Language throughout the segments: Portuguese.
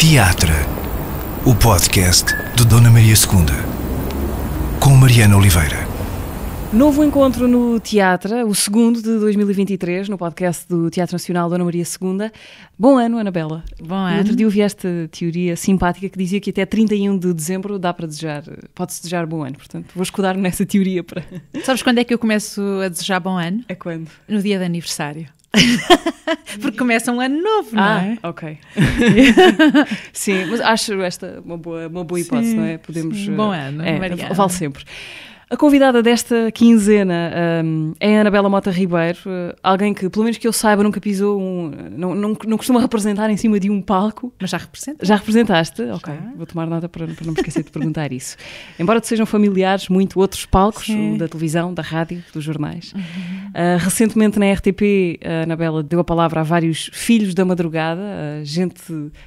Teatro, o podcast de Dona Maria II, com Mariana Oliveira. Novo encontro no Teatro, o segundo de 2023, no podcast do Teatro Nacional Dona Maria II. Bom ano, Anabela. Bom ano. No outro dia ouvi esta teoria simpática que dizia que até 31 de dezembro dá para desejar, pode-se desejar bom ano. Portanto, vou escudar-me nessa teoria para. Sabes quando é que eu começo a desejar bom ano? É quando? No dia de aniversário. Porque começa um ano novo, não ah, é? ok. sim, mas acho esta uma boa, uma boa hipótese, sim, não é? Podemos. Sim, bom ano, eh, é, Mariana. Vale sempre. A convidada desta quinzena um, é a Anabela Mota Ribeiro, eh, alguém que, pelo menos que eu saiba, nunca pisou um. Não, não, não costuma representar em cima de um palco. Mas já representaste. Já representaste? Já. Ok, vou tomar nota para, para não me esquecer de perguntar isso. Embora te sejam familiares muito outros palcos, Sim. da televisão, da rádio, dos jornais. Uhum. Uh, recentemente na RTP, a Anabela deu a palavra a vários filhos da madrugada, uh, gente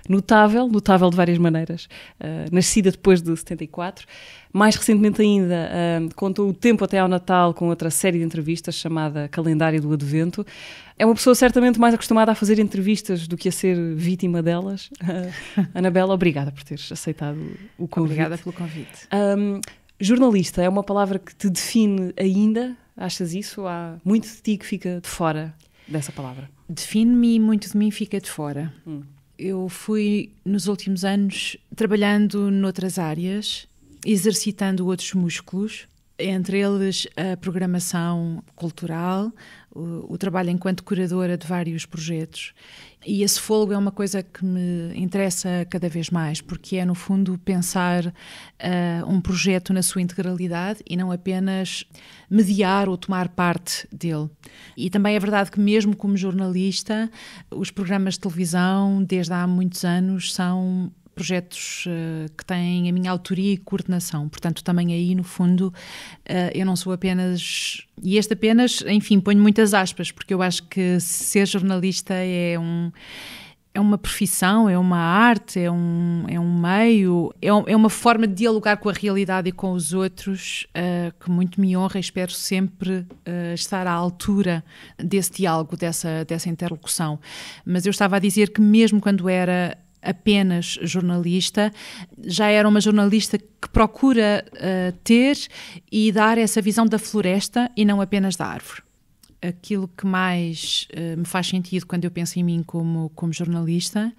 notável, notável de várias maneiras, uh, nascida depois de 74. Mais recentemente ainda, uh, contou o tempo até ao Natal com outra série de entrevistas chamada Calendário do Advento. É uma pessoa certamente mais acostumada a fazer entrevistas do que a ser vítima delas. Uh, Anabela, obrigada por teres aceitado o convite. Obrigada pelo convite. Um, jornalista é uma palavra que te define ainda? Achas isso? Há muito de ti que fica de fora dessa palavra? Define-me e muito de mim fica de fora. Hum. Eu fui, nos últimos anos, trabalhando noutras áreas exercitando outros músculos, entre eles a programação cultural, o, o, trabalho enquanto curadora de vários projetos. E esse fôlego é uma coisa que me interessa cada vez mais, porque é, no fundo, pensar uh, um projeto na sua integralidade e não apenas mediar ou tomar parte dele. E também é verdade que, mesmo como jornalista, os programas de televisão, desde há muitos anos, são projetos uh, que têm a minha autoria e coordenação. Portanto, também aí, no fundo, uh, eu não sou apenas. E este apenas, enfim, ponho muitas aspas, porque eu acho que ser jornalista é um. É uma profissão, é uma arte, é um, é um meio, é, um, é uma forma de dialogar com a realidade e com os outros uh, que muito me honra e espero sempre estar à altura desse diálogo, dessa, dessa interlocução. Mas eu estava a dizer que, mesmo quando era apenas jornalista, já era uma jornalista que procura uh, ter e dar essa visão da floresta e não apenas da árvore. Aquilo que mais uh, me faz sentido quando eu penso em mim como, como jornalista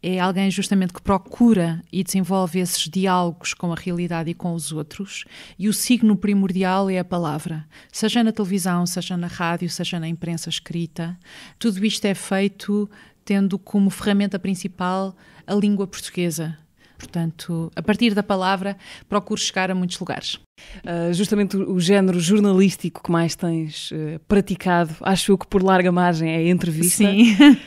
é alguém justamente que procura e desenvolve esses diálogos com a realidade e com os outros, e o signo primordial é a palavra, seja na televisão, seja na rádio, seja na imprensa escrita. Tudo isto é feito tendo como ferramenta principal a língua portuguesa. Portanto, a partir da palavra, procuro chegar a muitos lugares. Uh, justamente o, o, género jornalístico que mais tens uh, praticado, acho eu que por larga margem é a entrevista. Sim.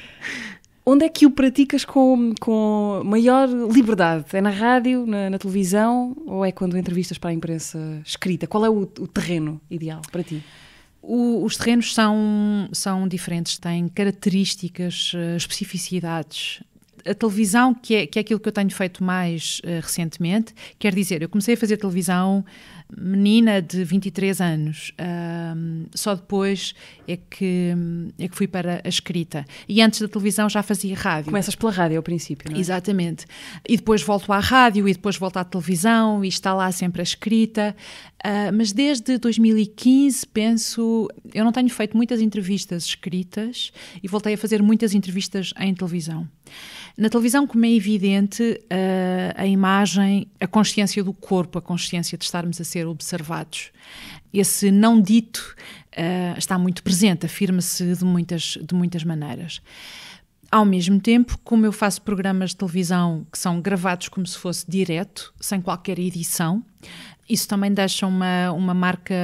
Onde é que o praticas com, com maior liberdade? É na rádio, na, na, televisão ou é quando entrevistas para a imprensa escrita? Qual é o, o terreno ideal para ti? O, os terrenos são, são diferentes, têm características, eh, especificidades. A televisão, que é, que é aquilo que eu tenho feito mais uh, recentemente, quer dizer, eu comecei a fazer televisão menina de 23 anos. só depois é que, é que fui para a escrita. E antes da televisão já fazia rádio. Começas pela rádio ao princípio, não é? Exatamente. E depois volto à rádio, e depois volto à televisão, e está lá sempre a escrita. Uh, mas desde 2015, penso. Eu não tenho feito muitas entrevistas escritas e voltei a fazer muitas entrevistas em televisão. Na televisão, como é evidente, uh, a imagem, a consciência do corpo, a consciência de estarmos a ser ser observados. Esse não dito uh, está muito presente, afirma-se de muitas, de muitas maneiras. Ao mesmo tempo, como eu faço programas de televisão que são gravados como se fosse direto, sem qualquer edição, isso também deixa uma, uma marca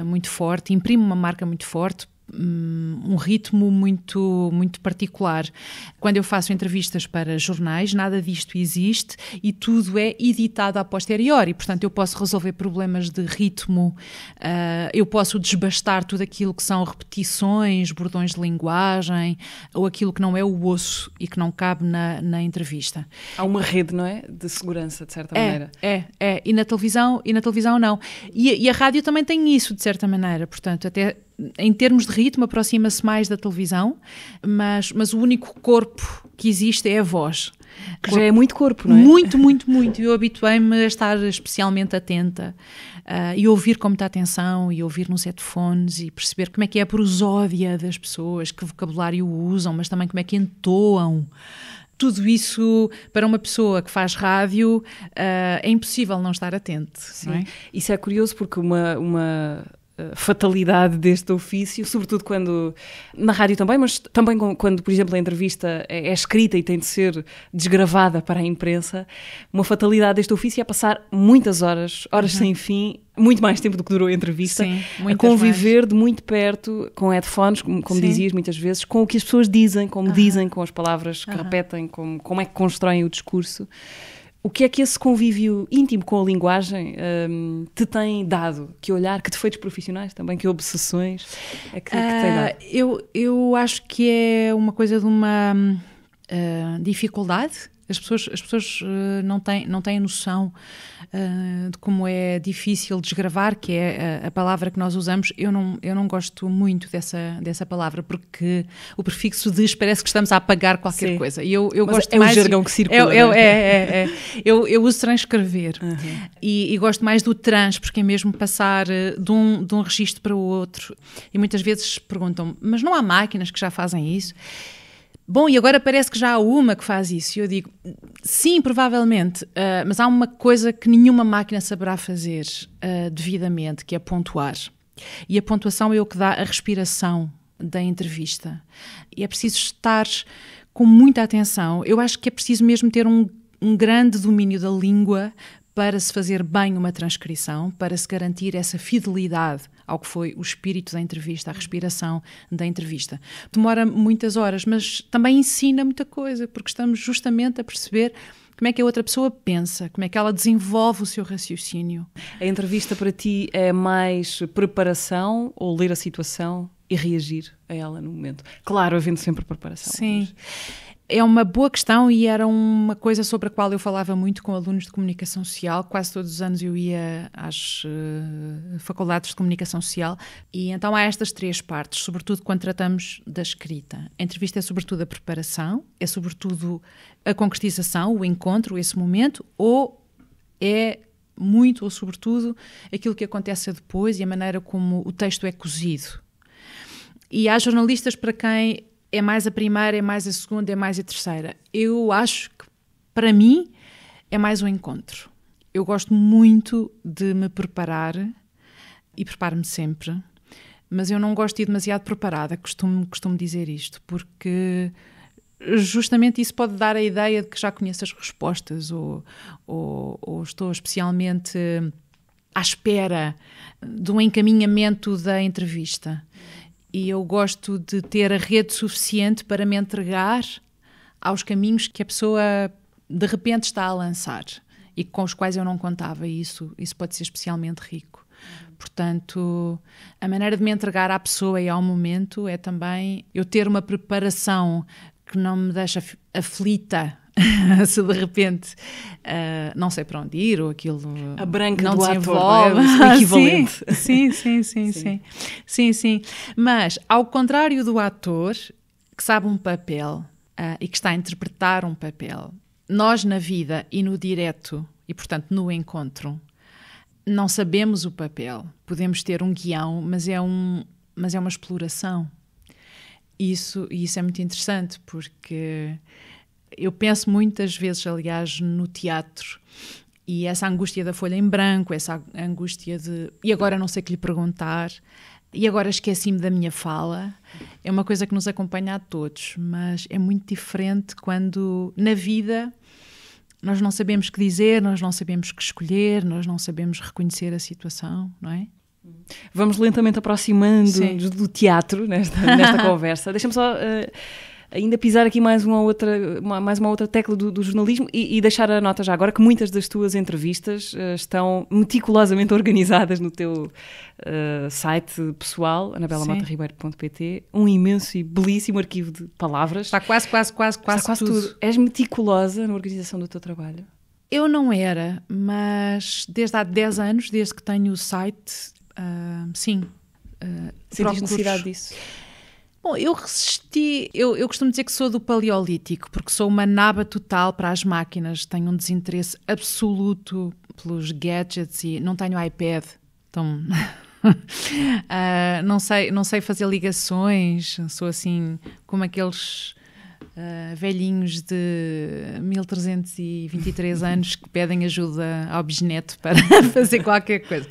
uh, muito forte, imprime uma marca muito forte, Hum, um ritmo muito, muito particular. Quando eu faço entrevistas para jornais, nada disto existe e tudo é editado a posteriori. Portanto, eu posso resolver problemas de ritmo, uh, eu posso desbastar tudo aquilo que são repetições, bordões de linguagem ou aquilo que não é o osso e que não cabe na, na entrevista. Há uma rede, não é? De segurança, de certa é, maneira. É, é. E na televisão, e na televisão não. E, e a rádio também tem isso, de certa maneira. Portanto, até em termos de ritmo, aproxima-se mais da televisão, mas, mas o único corpo que existe é a voz. Que corpo. já é muito corpo, não é? Muito, muito, muito. Eu habituei-me a estar especialmente atenta uh, e ouvir com muita atenção e ouvir nos headphones e perceber como é que é a prosódia das pessoas, que vocabulário usam, mas também como é que entoam. Tudo isso para uma pessoa que faz rádio uh, é impossível não estar atento. Sim. Não é? Isso é curioso porque uma, uma eh, fatalidade deste ofício, sobretudo quando na rádio também, mas também quando, por exemplo, a entrevista é, é, escrita e tem de ser desgravada para a imprensa, uma fatalidade deste ofício é passar muitas horas, horas uhum. sem fim, muito mais tempo do que durou a entrevista, Sim, a conviver mais. de muito perto com headphones, como, como dizias muitas vezes, com o que as pessoas dizem, como uhum. dizem, com as palavras que uhum. repetem, como, como é que constroem o discurso. O que é que esse convívio íntimo com a linguagem um, te tem dado? Que olhar, que defeitos profissionais também, que obsessões é que, uh, tem dado? Ah, eu, eu acho que é uma coisa de uma uh, dificuldade as pessoas, as pessoas eh, não, têm, não têm noção uh, de como é difícil desgravar, que é a, a, palavra que nós usamos. Eu não, eu não gosto muito dessa, dessa palavra, porque o prefixo diz parece que estamos a apagar qualquer Sim. coisa. E eu, eu Mas gosto é mais. É o jargão que circula. Eu, é, eu, é é? é, é, é, Eu, eu uso transcrever uhum. e, e, gosto mais do trans, porque é mesmo passar eh, de um, de um registro para o outro. E muitas vezes perguntam mas não há máquinas que já fazem isso? bom, e agora parece que já há uma que faz isso. E eu digo, sim, provavelmente, uh, mas há uma coisa que nenhuma máquina saberá fazer uh, devidamente, que é pontuar. E a pontuação é o que dá a respiração da entrevista. E é preciso estar com muita atenção. Eu acho que é preciso mesmo ter um um grande domínio da língua para se fazer bem uma transcrição, para se garantir essa fidelidade ao que foi o espírito da entrevista, a respiração da entrevista. Demora muitas horas, mas também ensina muita coisa, porque estamos justamente a perceber como é que a outra pessoa pensa, como é que ela desenvolve o seu raciocínio. A entrevista para ti é mais preparação ou ler a situação e reagir a ela no momento? Claro, havendo sempre preparação. Sim. Mas é uma boa questão e era uma coisa sobre a qual eu falava muito com alunos de comunicação social. Quase todos os anos eu ia às uh, faculdades de comunicação social. E então há estas três partes, sobretudo quando tratamos da escrita. A entrevista é sobretudo a preparação, é sobretudo a concretização, o encontro, esse momento, ou é muito ou sobretudo aquilo que acontece depois e a maneira como o texto é cozido. E há jornalistas para quem é mais a primeira, é mais a segunda, é mais a terceira. Eu acho que, para mim, é mais um encontro. Eu gosto muito de me preparar e preparo-me sempre, mas eu não gosto de ir demasiado preparada, costumo, costumo dizer isto, porque justamente isso pode dar a ideia de que já conheço as respostas ou, ou, ou estou especialmente à espera do encaminhamento da entrevista e eu gosto de ter a rede suficiente para me entregar aos caminhos que a pessoa de repente está a lançar e com os quais eu não contava. E isso, isso pode ser especialmente rico. Portanto, a maneira de me entregar à pessoa e ao momento é também eu ter uma preparação que não me deixa aflita se de repente uh, não sei para onde ir ou aquilo a branca não do desenvolve ator, é? o ah, equivalente sim sim sim, sim sim sim sim mas ao contrário do ator que sabe um papel uh, e que está a interpretar um papel nós na vida e no direto e portanto no encontro não sabemos o papel podemos ter um guião mas é um mas é uma exploração isso isso é muito interessante porque eu penso muitas vezes, aliás, no teatro e essa angústia da folha em branco, essa angústia de e agora não sei o que lhe perguntar, e agora esqueci-me da minha fala, é uma coisa que nos acompanha a todos, mas é muito diferente quando na vida nós não sabemos o que dizer, nós não sabemos o que escolher, nós não sabemos reconhecer a situação, não é? Vamos lentamente aproximando-nos do teatro nesta, nesta conversa. Deixa-me só. Uh ainda pisar aqui mais uma outra, mais uma outra tecla do, do jornalismo e, e, deixar a nota já agora que muitas das tuas entrevistas uh, estão meticulosamente organizadas no teu uh, site pessoal, anabelamotarribeiro.pt, um imenso e belíssimo arquivo de palavras. Está quase, quase, quase, quase, Está quase tudo. tudo. És meticulosa na organização do teu trabalho? Eu não era, mas desde há 10 anos, desde que tenho o site, uh, sim. Uh, ah, Senti necessidade disso? Bom, eu resisti, eu, eu, costumo dizer que sou do paleolítico, porque sou uma naba total para as máquinas, tenho um desinteresse absoluto pelos gadgets e não tenho iPad, então uh, não, sei, não sei fazer ligações, sou assim como aqueles uh, velhinhos de 1323 anos que pedem ajuda ao bisneto para fazer qualquer coisa.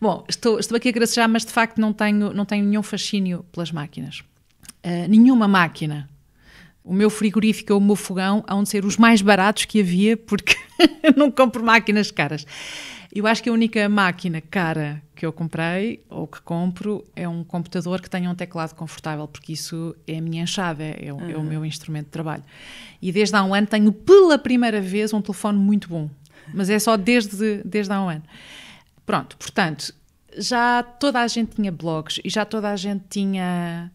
Bom, estou, estou aqui a gracejar, mas de facto não tenho, não tenho nenhum fascínio pelas máquinas. Eh, nenhuma máquina. O meu frigorífico ou é o meu fogão hão de ser os mais baratos que havia, porque não compro máquinas caras. Eu acho que a única máquina cara que eu comprei ou que compro é um computador que tenha um teclado confortável, porque isso é a minha enxada, é, uhum. é o uhum. meu instrumento de trabalho. E desde há um ano tenho pela primeira vez um telefone muito bom, mas é só desde, desde há um ano. Pronto, portanto, já toda a gente tinha blogs e já toda a gente tinha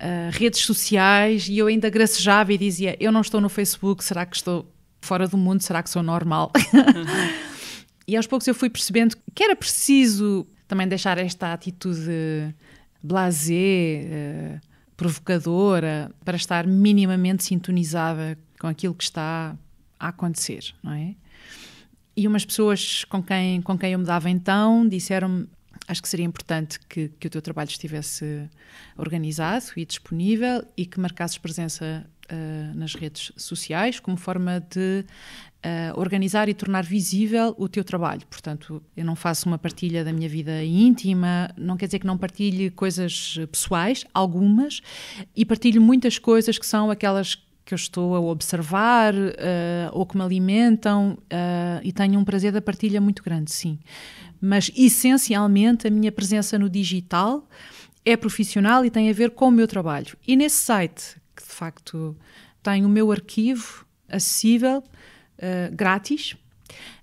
uh, redes sociais e eu ainda gracejava e dizia: Eu não estou no Facebook, será que estou fora do mundo? Será que sou normal? e aos poucos eu fui percebendo que era preciso também deixar esta atitude blasé, uh, provocadora, para estar minimamente sintonizada com aquilo que está a acontecer, não é? E umas pessoas com quem, com quem eu me dava então disseram-me: acho que seria importante que, que o teu trabalho estivesse organizado e disponível e que marcasses presença uh, nas redes sociais como forma de uh, organizar e tornar visível o teu trabalho. Portanto, eu não faço uma partilha da minha vida íntima, não quer dizer que não partilhe coisas pessoais, algumas, e partilho muitas coisas que são aquelas que que eu estou a observar uh, ou que me alimentam uh, e tenho um prazer da partilha muito grande, sim. Mas essencialmente a minha presença no digital é profissional e tem a ver com o meu trabalho. E nesse site, que de facto tem o meu arquivo acessível, uh, grátis,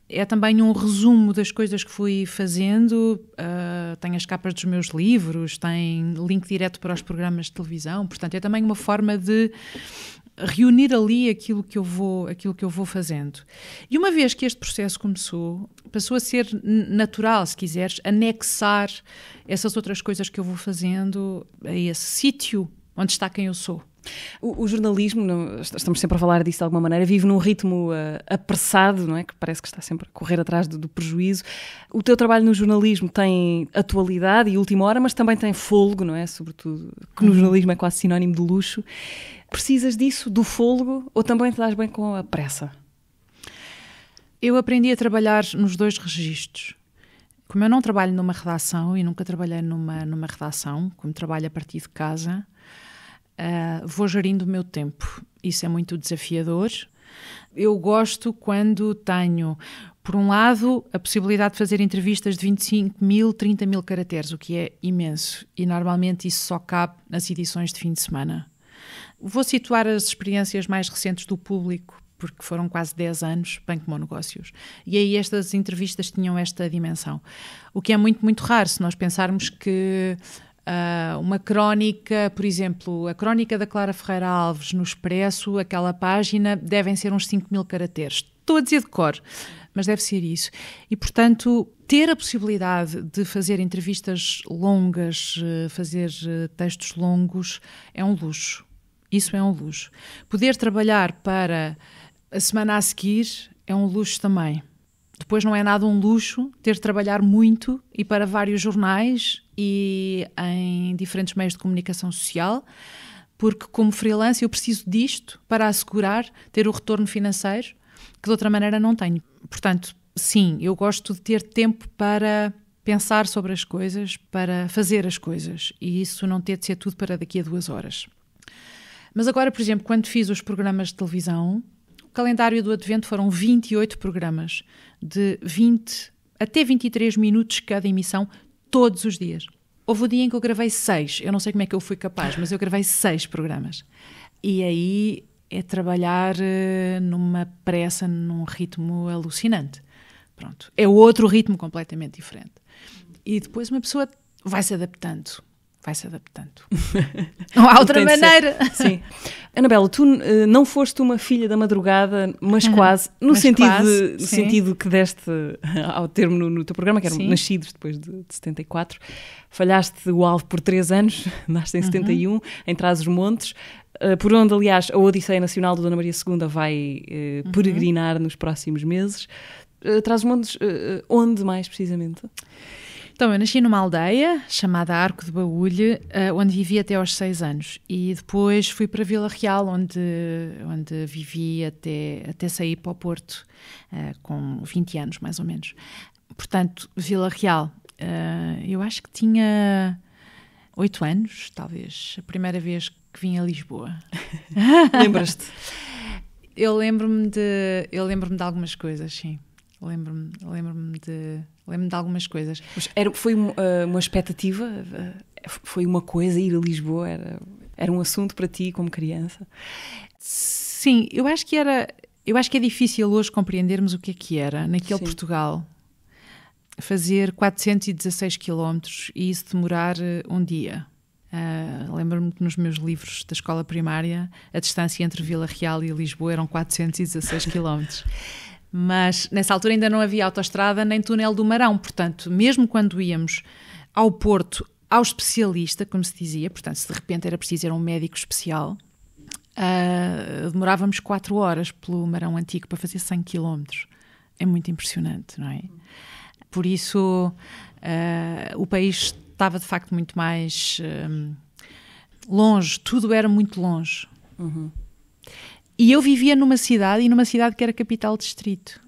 é também um resumo das coisas que fui fazendo. Uh, tem as capas dos meus livros, tem link direto para os programas de televisão. Portanto, é também uma forma de reunir ali aquilo que eu vou, aquilo que eu vou fazendo. E uma vez que este processo começou, passou a ser natural, se quiseres, anexar essas outras coisas que eu vou fazendo a esse sítio onde está quem eu sou. O, o, jornalismo, estamos sempre a falar disso de alguma maneira, vive num ritmo uh, apressado, não é? Que parece que está sempre a correr atrás do, do, prejuízo. O teu trabalho no jornalismo tem atualidade e última hora, mas também tem folgo não é? Sobretudo, que no uhum. jornalismo é quase sinónimo de luxo. Precisas disso, do fôlego, ou também te dás bem com a pressa? Eu aprendi a trabalhar nos dois registros. Como eu não trabalho numa redação e nunca trabalhei numa, numa redação, como trabalho a partir de casa, uh, vou gerindo o meu tempo. Isso é muito desafiador. Eu gosto quando tenho, por um lado, a possibilidade de fazer entrevistas de 25 mil, 30 mil caracteres, o que é imenso. E normalmente isso só cabe nas edições de fim de semana. Vou situar as experiências mais recentes do público porque foram quase 10 anos Banco Mo Negócios. E aí estas entrevistas tinham esta dimensão. O que é muito, muito raro se nós pensarmos que uh, uma crónica, por exemplo, a crónica da Clara Ferreira Alves no Expresso, aquela página, devem ser uns 5 mil caracteres. Estou a dizer de cor, mas deve ser isso. E, portanto, ter a possibilidade de fazer entrevistas longas, eh, fazer eh, textos longos, é um luxo isso é um luxo. Poder trabalhar para a semana a seguir é um luxo também. Depois não é nada um luxo ter de trabalhar muito e para vários jornais e em diferentes meios de comunicação social, porque como freelance eu preciso disto para assegurar ter o retorno financeiro que de outra maneira não tenho. Portanto, sim, eu gosto de ter tempo para pensar sobre as coisas, para fazer as coisas e isso não ter de ser tudo para daqui a duas horas. Mas agora, por exemplo, quando fiz os programas de televisão, o calendário do Advento foram 28 programas, de 20 até 23 minutos cada emissão, todos os dias. Houve o um dia em que eu gravei seis, eu não sei como é que eu fui capaz, mas eu gravei seis programas. E aí é trabalhar eh, numa pressa, num ritmo alucinante. Pronto, é outro ritmo completamente diferente. E depois uma pessoa vai se adaptando, vai se adaptando. Não há outra maneira. Sim. Anabela, tu uh, não foste uma filha da madrugada, mas uhum. quase, no, mas sentido, quase, no sentido que deste eh, ao termo no, no teu programa, que eram sim. nascidos depois de, de 74. Falhaste o alvo por três anos, nasce em uhum. 71, em Trás-os-Montes, uh, por onde, aliás, a Odisseia Nacional de Dona Maria II vai uh, uhum. peregrinar nos próximos meses. Trás-os-Montes, onde mais precisamente? Então, eu nasci numa aldeia chamada Arco de Baúlhe, eh, onde vivi até aos seis anos. E depois fui para Vila Real, onde, onde vivi até, até sair para o Porto, eh, com 20 anos, mais ou menos. Portanto, Vila Real, eh, eu acho que tinha oito anos, talvez, a primeira vez que vim a Lisboa. Lembras-te? Eu lembro-me de, eu lembro-me de algumas coisas, sim. Lembro-me lembro, -me, lembro -me de, lembro de algumas coisas. Era, foi uma, eh, uma expectativa? Eh, foi uma coisa ir a Lisboa? Era, era um assunto para ti como criança? Sim, eu acho que era. Eu acho que é difícil hoje compreendermos o que é que era naquele Sim. Portugal fazer 416 quilómetros e isso demorar eh, um dia. Uh, Lembro-me que nos meus livros da escola primária a distância entre Vila Real e Lisboa eram 416 quilómetros. Mas nessa altura ainda não havia autoestrada nem túnel do Marão, portanto, mesmo quando íamos ao Porto, ao especialista, como se dizia, portanto, se de repente era preciso ir a um médico especial, uh, demorávamos 4 horas pelo Marão Antigo para fazer 100 km. É muito impressionante, não é? Por isso, uh, o país estava de facto muito mais ah, longe, tudo era muito longe. Uhum. E eu vivia numa cidade, e numa cidade que era capital distrito.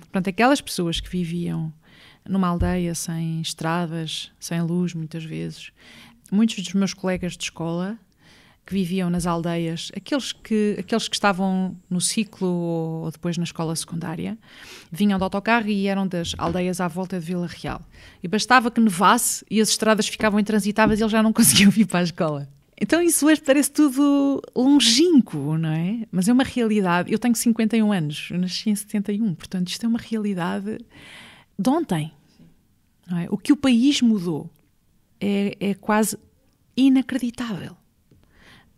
Portanto, aquelas pessoas que viviam numa aldeia sem estradas, sem luz, muitas vezes, muitos dos meus colegas de escola que viviam nas aldeias, aqueles que, aqueles que estavam no ciclo ou depois na escola secundária, vinham de autocarro e eram das aldeias à volta de Vila Real. E bastava que nevasse e as estradas ficavam intransitáveis e eles já não conseguiam vir para a escola. Então isso hoje é- parece tudo longínquo, não é? Mas é uma realidade. Eu tenho 51 anos, eu nasci em 71, portanto isto é uma realidade de ontem. É? O que o país mudou é, é quase inacreditável.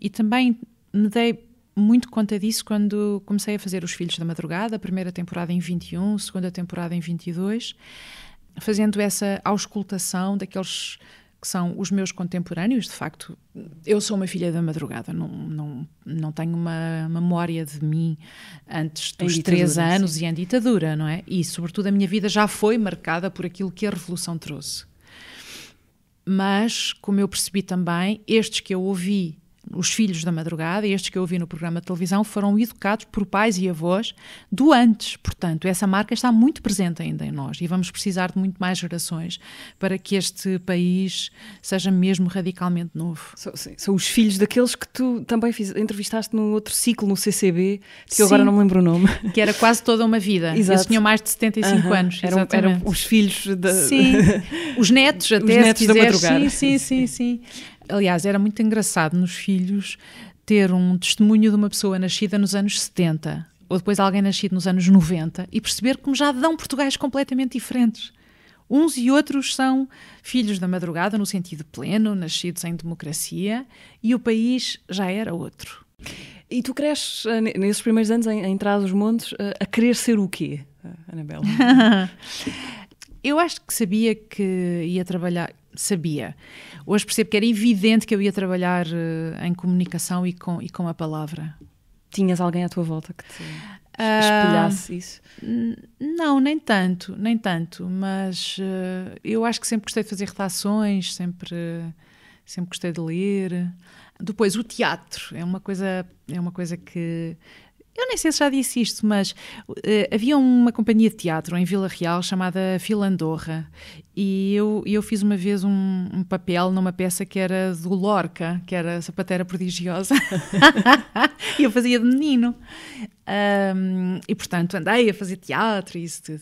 E também me dei muito conta disso quando comecei a fazer Os Filhos da Madrugada, a primeira temporada em 21, a segunda temporada em 22, fazendo essa auscultação daqueles que são os meus contemporâneos, de facto, eu sou uma filha da madrugada, não, não, não tenho uma memória de mim antes dos três anos sim. e em ditadura, não é? E, sobretudo, a minha vida já foi marcada por aquilo que a Revolução trouxe. Mas, como eu percebi também, estes que eu ouvi os filhos da madrugada, estes que eu ouvi no programa de televisão, foram educados por pais e avós do antes, Portanto, essa marca está muito presente ainda em nós e vamos precisar de muito mais gerações para que este país seja mesmo radicalmente novo. São, são os filhos daqueles que tu também fiz, entrevistaste no outro ciclo, no CCB, que Sim, eu agora não me lembro o nome. Que era quase toda uma vida. Exato. Eles tinham mais de 75 uhum, anos. Eram, eram, os filhos da. Sim, os netos até. Os netos da madrugada. Sim, sim, sim. sim. Aliás, era muito engraçado nos filhos ter um testemunho de uma pessoa nascida nos anos 70 ou depois alguém nascido nos anos 90 e perceber como já dão Portugais completamente diferentes. Uns e outros são filhos da madrugada, no sentido pleno, nascidos em democracia, e o país já era outro. E tu cresces, eh, nesses primeiros anos em, em Trás-os-Montes, eh, a querer ser o quê, eh, Anabela? Eu acho que sabia que ia trabalhar, sabia Hoje percebo que era evidente que eu ia trabalhar uh, em comunicação e com, e com a palavra. Tinhas alguém à tua volta que te ah, espelhasse uh, isso? Não, nem tanto, nem tanto, mas uh, eu acho que sempre gostei de fazer redações, sempre, sempre gostei de ler. Depois, o teatro é uma coisa, é uma coisa que eu nem sei se já disse isto, mas uh, havia uma companhia de teatro em Vila Real chamada Filandorra e eu, eu fiz uma vez um, um, papel numa peça que era do Lorca, que era a Sapateira Prodigiosa. e eu fazia de menino. Um, e, portanto, andei a fazer teatro e isso tudo.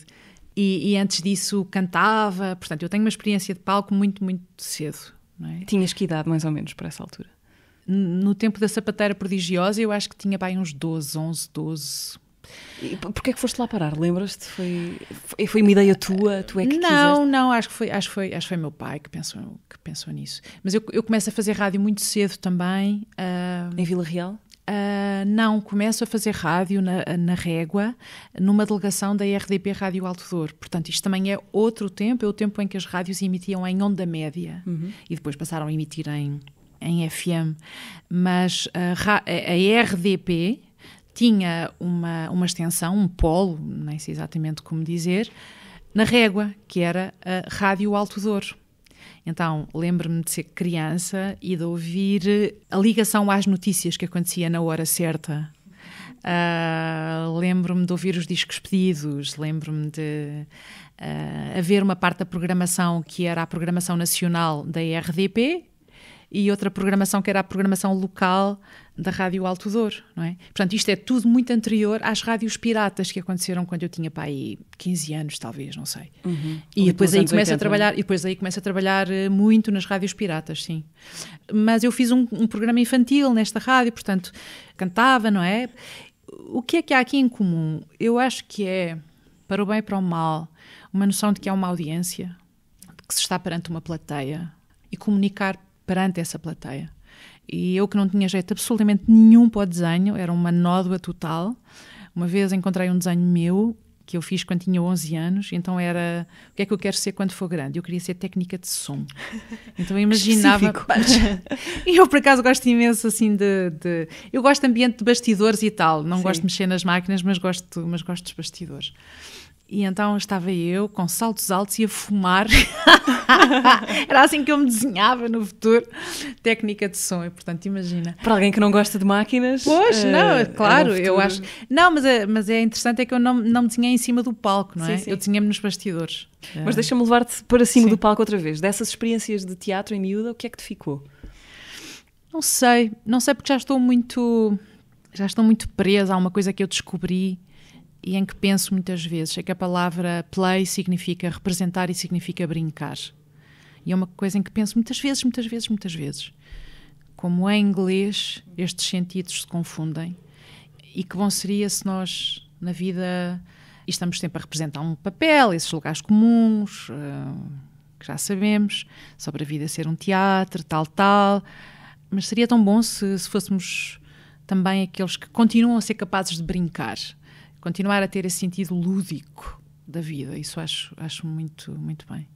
E, e, antes disso cantava. Portanto, eu tenho uma experiência de palco muito, muito cedo. É? Tinhas que idade, mais ou menos, para essa altura? No tempo da Sapateira Prodigiosa, eu acho que tinha bem uns 12, 11, 12 e porquê é que foste lá parar? Lembras-te? Foi, foi, uma ideia tua? Tu é que Não, quiseste? não, acho que, foi, acho, que foi, acho que foi meu pai que pensou, que pensou nisso. Mas eu, eu começo a fazer rádio muito cedo também. Uh, em Vila Real? Uh, não, começo a fazer rádio na, na Régua, numa delegação da RDP Rádio Alto Douro. Portanto, isto também é outro tempo, é o tempo em que as rádios emitiam em onda média uhum. e depois passaram a emitir em, em FM. Mas ah, a RDP, tinha uma, uma extensão, um polo, nem sei exatamente como dizer, na Régua, que era a Rádio Alto Dor. Então, lembro-me de ser criança e de ouvir a ligação às notícias que acontecia na hora certa. Uh, lembro-me de ouvir os discos pedidos, lembro-me de uh, haver uma parte da programação que era a programação nacional da RDP e outra programação que era a programação local da Rádio Alto Douro, não é? Portanto, isto é tudo muito anterior às rádios piratas que aconteceram quando eu tinha para aí 15 anos, talvez, não sei. Uhum. E então né? depois aí começa a trabalhar, e eh, depois aí a trabalhar muito nas rádios piratas, sim. Mas eu fiz um, um programa infantil nesta rádio, portanto, cantava, não é? O que é que há aqui em comum? Eu acho que é, para o bem e para o mal, uma noção de que há uma audiência, de que se está perante uma plateia e comunicar perante essa plateia e eu que não tinha jeito absolutamente nenhum para o desenho, era uma nódoa total. Uma vez encontrei um desenho meu que eu fiz quando tinha 11 anos, então era o que é que eu quero ser quando for grande? Eu queria ser técnica de som. Então eu imaginava. e eu por acaso gosto imenso assim de, de, Eu gosto de ambiente de bastidores e tal. Não Sim. gosto de mexer nas máquinas, mas gosto, mas gosto dos bastidores. E então estava eu com saltos altos e a fumar. Era assim que eu me desenhava no futuro. Técnica de som, e portanto, imagina. Para alguém que não gosta de máquinas. Pois, eh, não, é claro, é eu acho. Não, mas é, mas é interessante é que eu não, não me desenhei em cima do palco, não é? Sim, Eu desenhei-me nos bastidores. Mas eh, deixa-me levar-te para cima sim. do palco outra vez. Dessas experiências de teatro em miúda, o que é que te ficou? Não sei, não sei porque já estou muito. Já estou muito presa a uma coisa que eu descobri e em que penso muitas vezes é que a palavra play significa representar e significa brincar. E é uma coisa em que penso muitas vezes, muitas vezes, muitas vezes. Como em inglês estes sentidos se confundem e que bom seria se nós, na vida, estamos sempre a representar um papel, esses lugares comuns, eh, que já sabemos, sobre a vida ser um teatro, tal, tal. Mas seria tão bom se, se fôssemos também aqueles que continuam a ser capazes de brincar continuar a ter esse sentido lúdico da vida. Isso acho, acho muito, muito bem.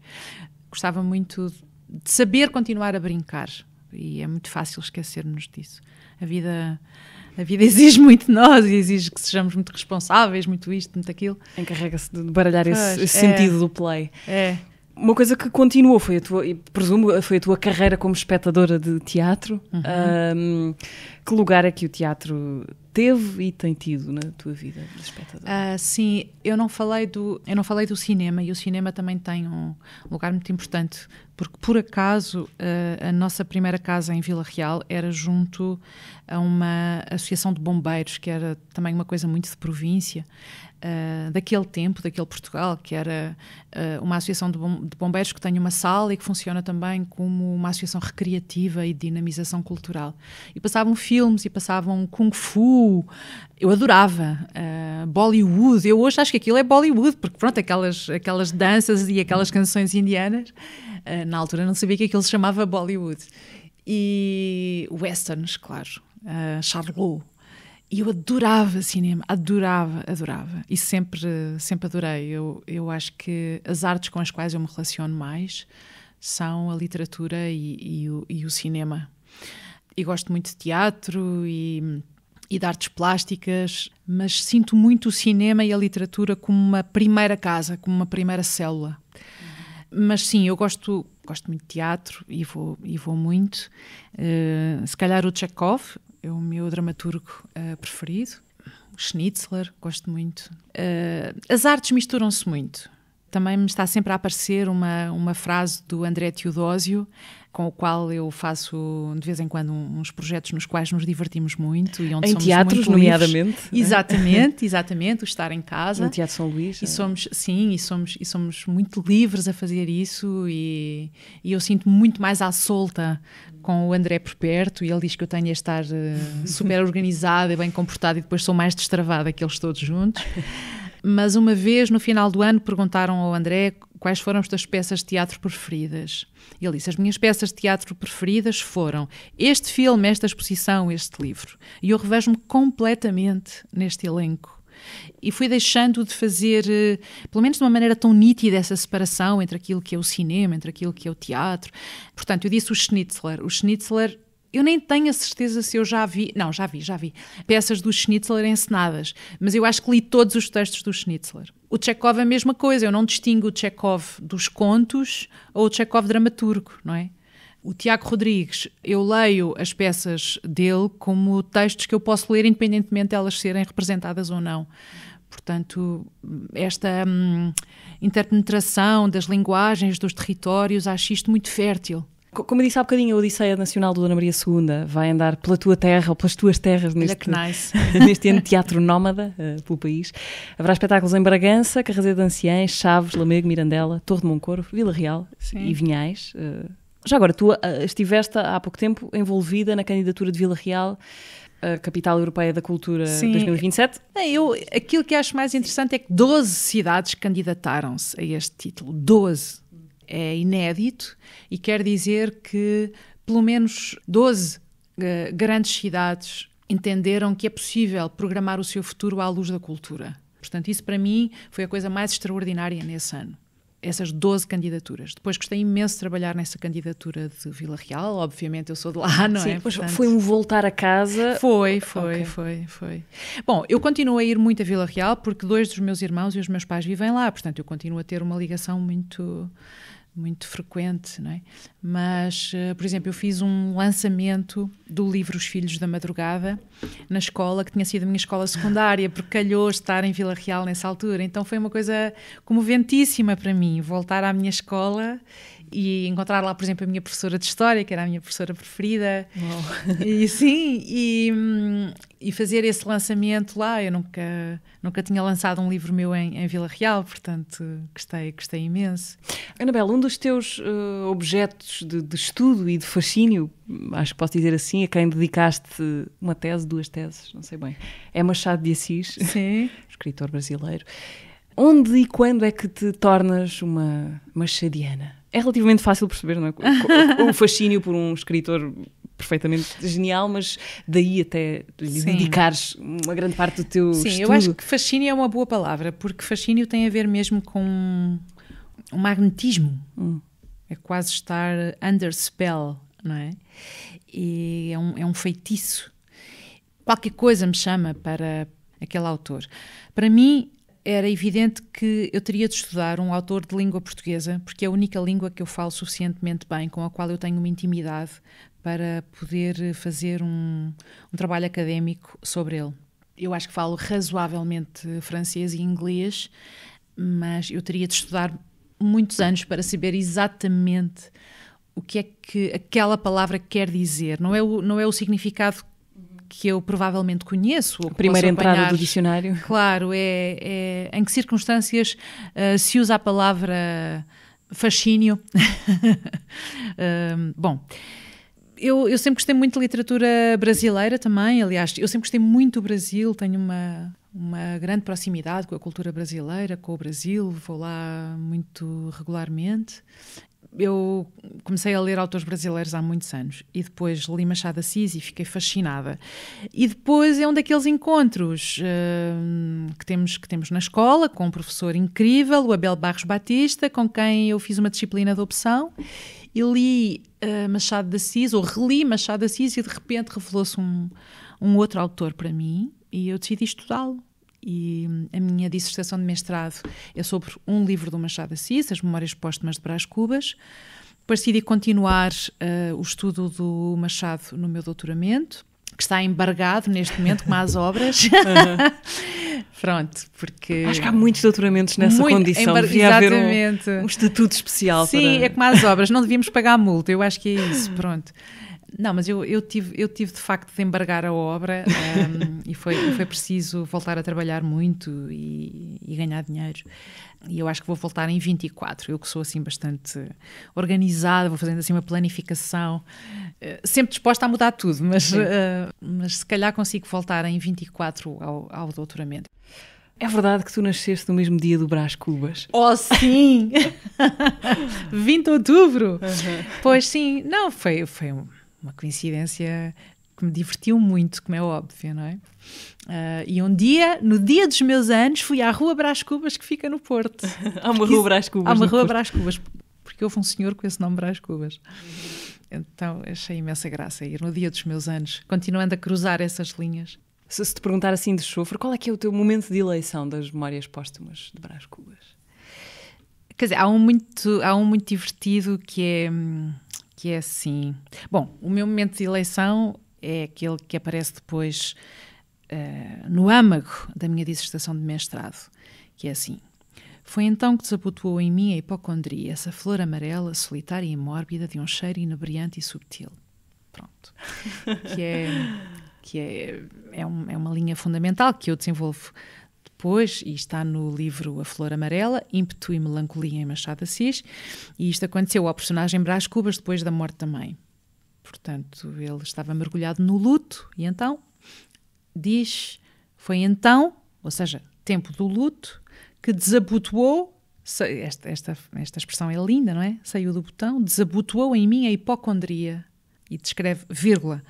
Gostava muito de saber continuar a brincar e é muito fácil esquecermos disso. A vida, a vida exige muito de nós e exige que sejamos muito responsáveis, muito isto, muito aquilo. Encarrega-se de baralhar pois, esse, esse é, sentido do play. É. Uma coisa que continuou foi a tua, presumo, foi a tua carreira como espectadora de teatro. Uhum. Um, que lugar é que o teatro teve e tem tido na tua vida de espectador? Uh, sim, eu não falei do eu não falei do cinema e o cinema também tem um lugar muito importante porque por acaso ah, a nossa primeira casa em Vila Real era junto a uma associação de bombeiros que era também uma coisa muito de província uh, daquele tempo, daquele Portugal, que era uh, uma associação de, bom, de, bombeiros que tem uma sala e que funciona também como uma associação recreativa e de dinamização cultural. E passavam filmes e passavam Kung Fu, eu adorava, uh, Bollywood, eu hoje acho que aquilo é Bollywood, porque pronto, aquelas, aquelas danças e aquelas canções indianas, na altura não sabia que aquilo se chamava Bollywood. E westerns, claro, uh, Charlot, e eu adorava cinema, adorava, adorava. E sempre, sempre adorei. Eu, eu acho que as artes com as quais eu me relaciono mais são a literatura e, e, o, e o, cinema. E gosto muito de teatro e, e de artes plásticas, mas sinto muito o cinema e a literatura como uma primeira casa, como uma primeira célula. Mas sim, eu gosto, gosto muito de teatro e vou, e vou muito. Uh, se calhar o Chekhov, é o meu dramaturgo uh, preferido. Schnitzler, gosto muito. Uh, as artes misturam-se muito. Também me está sempre a aparecer uma, uma frase do André Teodósio com o qual eu faço de vez em quando uns projetos nos quais nos divertimos muito e onde em somos teatros, nomeadamente. É? Exatamente, exatamente, o estar em casa. No Teatro São Luís. E é. somos, sim, e somos, e somos muito livres a fazer isso e, e eu sinto muito mais à solta com o André por perto e ele diz que eu tenho a estar eh, super organizada e bem comportada e depois sou mais destravada que eles todos juntos. Mas uma vez no final do ano perguntaram ao André quais foram as tuas peças de teatro preferidas? E ele disse: As minhas peças de teatro preferidas foram este filme, esta exposição, este livro. E eu revejo-me completamente neste elenco. E fui deixando de fazer, eh, pelo menos de uma maneira tão nítida, essa separação entre aquilo que é o cinema, entre aquilo que é o teatro. Portanto, eu disse o Schnitzler. O Schnitzler eu nem tenho a certeza se eu já vi, não, já vi, já vi, peças do Schnitzler encenadas, mas eu acho que li todos os textos do Schnitzler. O Chekhov é a mesma coisa, eu não distingo o Chekhov dos contos ou o Chekhov dramaturgo, não é? O Tiago Rodrigues, eu leio as peças dele como textos que eu posso ler independentemente de elas serem representadas ou não. Portanto, esta hum, interpenetração das linguagens, dos territórios, acho isto muito fértil. Como eu disse há bocadinho, a Odisseia Nacional do Dona Maria II vai andar pela tua terra ou pelas tuas terras neste, nice. neste ano de teatro nómada uh, pelo país. Haverá espetáculos em Bragança, Carrazeiro de Anciães, Chaves, Lamego, Mirandela, Torre de Moncorvo, Vila Real Sim. e Vinhais. Uh, já agora, tu uh, estiveste há pouco tempo envolvida na candidatura de Vila Real a Capital Europeia da Cultura Sim. 2027? Eu, aquilo que acho mais interessante é que 12 cidades candidataram-se a este título. 12 é inédito e quer dizer que pelo menos 12 uh, eh, grandes cidades entenderam que é possível programar o seu futuro à luz da cultura. Portanto, isso para mim foi a coisa mais extraordinária nesse ano. Essas 12 candidaturas. Depois gostei imenso de trabalhar nessa candidatura de Vila Real, obviamente eu sou de lá, não é? Sim, é? Portanto, foi um voltar a casa. Foi, foi, okay. foi, foi. Bom, eu continuo a ir muito a Vila Real porque dois dos meus irmãos e os meus pais vivem lá, portanto eu continuo a ter uma ligação muito muito frequente, não é? Mas, eh, por exemplo, eu fiz um lançamento do livro Os Filhos da Madrugada na escola, que tinha sido a minha escola secundária, porque calhou estar em Vila Real nessa altura. Então foi uma coisa comoventíssima para mim, voltar à minha escola e encontrar lá, por exemplo, a minha professora de História, que era a minha professora preferida. E sim, e, e fazer esse lançamento lá. Eu nunca, nunca tinha lançado um livro meu em, em Vila Real, portanto, gostei, gostei imenso. Anabela, um dos teus uh, objetos de, de estudo e de fascínio, acho que posso dizer assim, a quem dedicaste uma tese, duas teses, não sei bem, é Machado de Assis, sim. escritor brasileiro. Onde e quando é que te tornas uma machadiana? é relativamente fácil perceber não é? o fascínio por um escritor perfeitamente genial, mas daí até lhe Sim. dedicares uma grande parte do teu Sim, estudo. eu acho que fascínio é uma boa palavra, porque fascínio tem a ver mesmo com um magnetismo. Hum. É quase estar under spell, não é? E é um, é um feitiço. Qualquer coisa me chama para aquele autor. Para mim, era evidente que eu teria de estudar um autor de língua portuguesa, porque é a única língua que eu falo suficientemente bem, com a qual eu tenho uma intimidade para poder fazer um, um trabalho académico sobre ele. Eu acho que falo razoavelmente francês e inglês, mas eu teria de estudar muitos anos para saber exatamente o que é que aquela palavra quer dizer. Não é o, não é o significado que eu provavelmente conheço. Ou Primeira entrada apanhar, do dicionário. Claro, é, é em que circunstâncias uh, se usa a palavra fascínio. uh, bom. Eu, eu, sempre gostei muito de literatura brasileira também, aliás, eu sempre gostei muito do Brasil, tenho uma, uma grande proximidade com a cultura brasileira, com o Brasil, vou lá muito regularmente eu comecei a ler autores brasileiros há muitos anos e depois li Machado Assis e fiquei fascinada. E depois é um daqueles encontros uh, que, temos, que temos na escola com um professor incrível, o Abel Barros Batista, com quem eu fiz uma disciplina de opção e li uh, Machado de Assis, ou reli Machado de Assis e de repente revelou-se um, um outro autor para mim e eu decidi estudá-lo e hum, a minha dissertação de mestrado é sobre um livro do Machado Assis, As Memórias Póstumas de Brás Cubas. Decidi continuar uh, o estudo do Machado no meu doutoramento, que está embargado neste momento com as obras. Pronto, porque. Acho que há muitos doutoramentos nessa Muito, condição. Embar... Devia Exatamente. haver um, um, estatuto especial. Sim, para... é com as obras, não devíamos pagar multa, eu acho que é isso. Pronto. Não, mas eu, eu, tive, eu tive de facto de embargar a obra um, e foi, foi preciso voltar a trabalhar muito e, e, ganhar dinheiro. E eu acho que vou voltar em 24. Eu que sou assim bastante organizada, vou fazendo assim uma planificação, eh, sempre disposta a mudar tudo, mas, uh, mas se calhar consigo voltar em 24 ao, ao doutoramento. É verdade que tu nasceste no mesmo dia do Brás Cubas? Oh, sim! 20 de outubro! Uhum. Pois sim, não, foi, foi um uma coincidência que me divertiu muito, como é óbvio, não é? Uh, e um dia, no dia dos meus anos, fui à Rua Brás Cubas, que fica no Porto. há uma Rua Brás Cubas. Há uma Rua Porto. Brás Cubas, porque houve um senhor com esse nome Brás Cubas. Então achei imensa graça ir no dia dos meus anos, continuando a cruzar essas linhas. Se, se te perguntar assim de chofre, qual é que é o teu momento de eleição das memórias póstumas de Brás Cubas? Quer dizer, há um muito, há um muito divertido que é. Hum, que é assim. Bom, o meu momento de eleição é aquele que aparece depois uh, no âmago da minha dissertação de mestrado, que é assim. Foi então que desabotoou em mim a hipocondria, essa flor amarela, solitária e mórbida, de um cheiro inebriante e subtil. Pronto. Que é, que é, é, um, é uma linha fundamental que eu desenvolvo depois, e está no livro A Flor Amarela, Ímpeto e Melancolia em Machado Assis, e isto aconteceu ao personagem Brás Cubas depois da morte da mãe. Portanto, ele estava mergulhado no luto, e então diz: foi então, ou seja, tempo do luto, que desabotoou. Esta, esta, esta expressão é linda, não é? Saiu do botão, desabotoou em mim a hipocondria. E descreve, vírgula,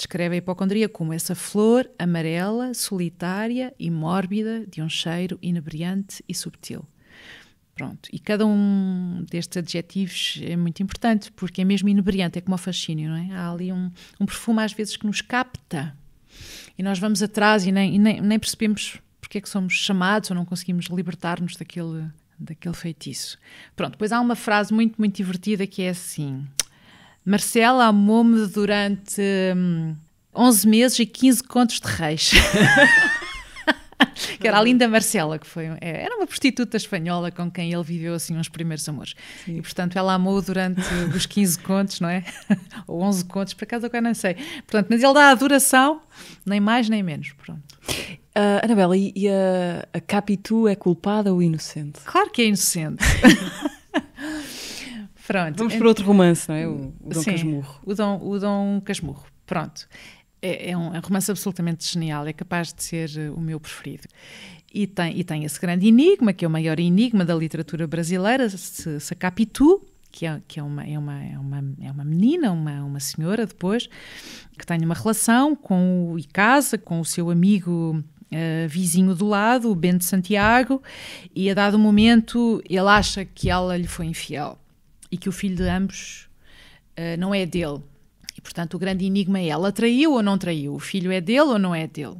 descreve a hipocondria como essa flor amarela, solitária e mórbida de um cheiro inebriante e subtil. Pronto. E cada um destes adjetivos é muito importante, porque é mesmo inebriante, é como o fascínio, não é? Há ali um, um perfume às vezes que nos capta e nós vamos atrás e nem, e nem, nem percebemos porque é que somos chamados ou não conseguimos libertar-nos daquele, daquele feitiço. Pronto, depois há uma frase muito, muito divertida que é assim: Marcela amou-me durante hum, 11 meses e 15 contos de reis. que era a linda Marcela, que foi, é, era uma prostituta espanhola com quem ele viveu assim uns primeiros amores. Sim. E portanto ela amou durante os 15 contos, não é? Ou 11 contos, por acaso eu não sei. Portanto, mas ele dá a duração, nem mais nem menos. Pronto. Uh, Anabela, e, e a, a Capitu é culpada ou inocente? Claro que é inocente. Pronto. Vamos para outro romance, não é? O, o Dom Sim, Casmurro. O Dom, o Dom Casmurro, pronto. É, é, um, é, um, romance absolutamente genial, é capaz de ser eh, o meu preferido. E tem, e tem esse grande enigma, que é o maior enigma da literatura brasileira, Sacapitu, que, é, que é, uma, é, uma, é, uma, é uma menina, uma, uma senhora depois, que tem uma relação com o, e casa com o seu amigo Uh, vizinho do lado, o Bento Santiago, e a dado momento ele acha que ela lhe foi infiel e que o filho de ambos uh, não é dele. E, portanto, o grande enigma é ela traiu ou não traiu? O filho é dele ou não é dele?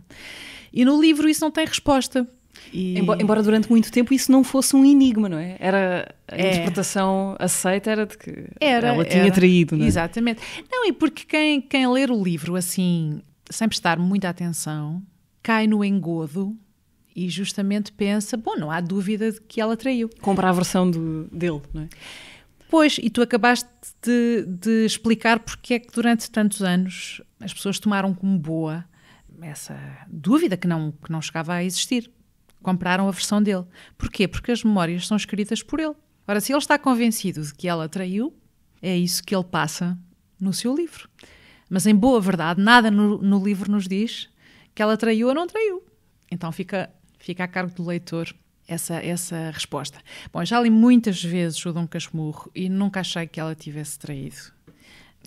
E no livro isso não tem resposta. E... Embora, durante muito tempo isso não fosse um enigma, não é? Era a é. interpretação aceita era de que era, ela tinha era. traído, não é? Exatamente. Não, e porque quem, quem ler o livro assim, sem prestar muita atenção, cai no engodo e justamente pensa: bom, não há dúvida de que ela traiu. Compra a versão do, dele, não é? Pois, e tu acabaste de, de explicar porque é que durante tantos anos as pessoas tomaram como boa essa dúvida que não, que não chegava a existir. Compraram a versão dele. Porquê? Porque as memórias são escritas por ele. Ora, se ele está convencido de que ela traiu, é isso que ele passa no seu livro. Mas, em boa verdade, nada no, no livro nos diz que ela traiu ou não traiu. Então fica, fica a cargo do leitor essa, essa resposta. Bom, já li muitas vezes o Dom Casmurro e nunca achei que ela tivesse traído.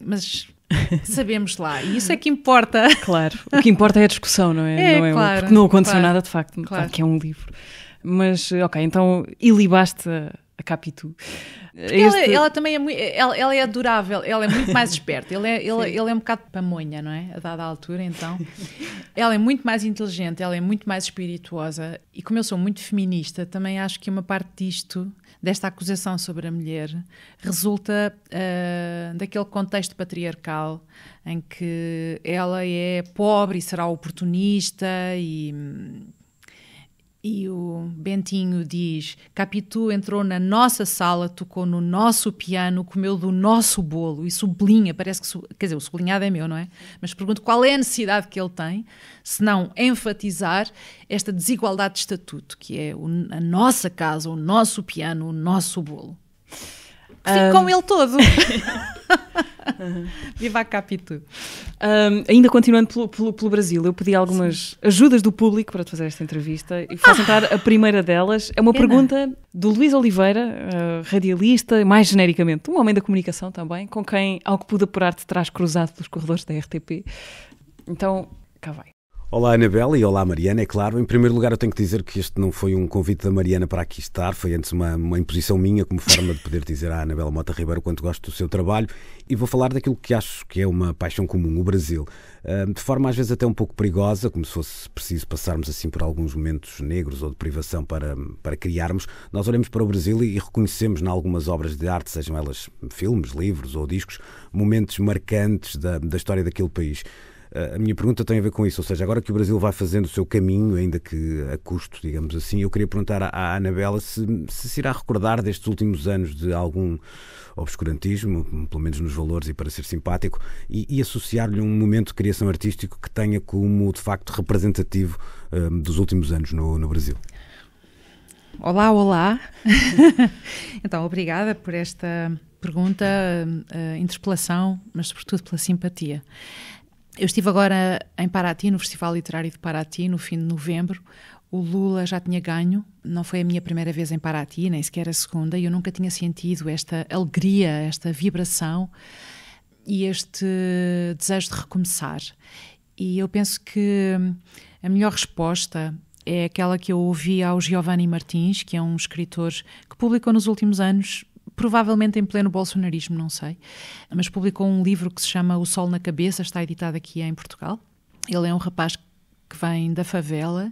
Mas sabemos lá, e isso é que importa. Claro, o que importa é a discussão, não é? é não é claro, porque não aconteceu claro, nada, de facto, claro. que é um livro. Mas, ok, então ilibaste a Capitu. É- este... Ela, ela, também é muito, ela, ela, é adorável, ela é muito mais esperta, ele é, ele, é, ele é um bocado pamonha, não é? A dada altura, então. ela é muito mais inteligente, ela é muito mais espirituosa e como eu sou muito feminista, também acho que uma parte disto, desta acusação sobre a mulher, resulta uh, daquele contexto patriarcal em que ela é pobre e será oportunista e e o Bentinho diz: Capitu entrou na nossa sala, tocou no nosso piano, comeu do nosso bolo e sublinha, parece que. Quer dizer, o sublinhado é meu, não é? Mas pergunto qual é a necessidade que ele tem, se não enfatizar esta desigualdade de estatuto, que é a nossa casa, o nosso piano, o nosso bolo. Fico um... com ele todo. Viva a Capitu. Um, ainda continuando pelo, pelo, pelo, Brasil, eu pedi algumas Sim. ajudas do público para te fazer esta entrevista e vou apresentar ah! a primeira delas. É uma pergunta do Luís Oliveira, uh, radialista, mais genericamente, um homem da comunicação também, com quem, ao que pude apurar, te traz cruzado pelos corredores da RTP. Então, cá vai. Olá Anabela e olá Mariana, é claro. Em primeiro lugar, eu tenho que dizer que este não foi um convite da Mariana para aqui estar, foi antes uma, uma imposição minha como forma de poder dizer à Anabela Mota Ribeiro quanto gosto do seu trabalho e vou falar daquilo que acho que é uma paixão comum, o Brasil. De forma às vezes até um pouco perigosa, como se fosse preciso passarmos assim por alguns momentos negros ou de privação para, para criarmos, nós olhamos para o Brasil e reconhecemos em algumas obras de arte, sejam elas filmes, livros ou discos, momentos marcantes da, da história daquele país. A minha pergunta tem a ver com isso, ou seja, agora que o Brasil vai fazendo o seu caminho, ainda que a custo, digamos assim, eu queria perguntar à Anabela se, se se irá recordar destes últimos anos de algum obscurantismo, pelo menos nos valores e para ser simpático, e, e associar-lhe um momento de criação artístico que tenha como, de facto, representativo um, dos últimos anos no, no Brasil. Olá, olá. então, obrigada por esta pergunta, uh, interpelação, mas sobretudo pela simpatia. Eu estive agora em Paraty, no Festival Literário de Paraty, no fim de novembro. O Lula já tinha ganho, não foi a minha primeira vez em Paraty, nem sequer a segunda, e eu nunca tinha sentido esta alegria, esta vibração e este desejo de recomeçar. E eu penso que a melhor resposta é aquela que eu ouvi ao Giovanni Martins, que é um escritor que publicou nos últimos anos provavelmente em pleno bolsonarismo, não sei, mas publicou um livro que se chama O Sol na Cabeça, está editado aqui em Portugal. Ele é um rapaz que vem da favela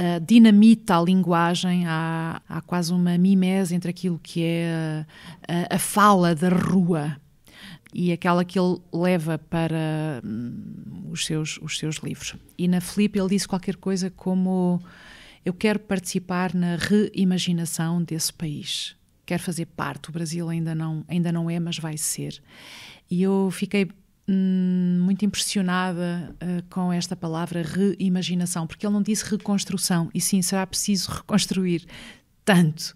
Uh, dinamita a linguagem, há, há quase uma mimese entre aquilo que é eh, a, a, fala da rua e aquela que ele leva para hum, os, seus, os seus livros. E na Flip ele disse qualquer coisa como: Eu quero participar na reimaginação desse país quer fazer parte. O Brasil ainda não, ainda não é, mas vai ser. E eu fiquei hum, muito impressionada uh, com esta palavra reimaginação, porque ele não disse reconstrução, e sim, será preciso reconstruir tanto.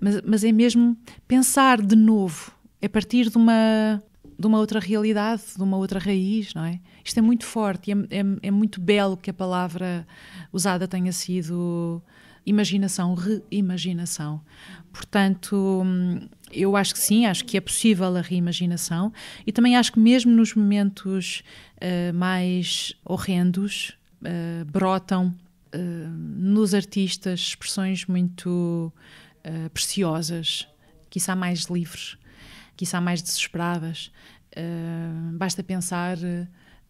Mas, mas é mesmo pensar de novo, a partir de uma, de uma outra realidade, de uma outra raiz, não é? Isto é muito forte e é, é, é muito belo que a palavra usada tenha sido imaginação, reimaginação. Portanto, hum, eu acho que sim, acho que é possível a reimaginação e também acho que mesmo nos momentos uh, mais horrendos uh, brotam uh, nos artistas expressões muito preciosas, quiçá mais livres, quiçá mais desesperadas. basta pensar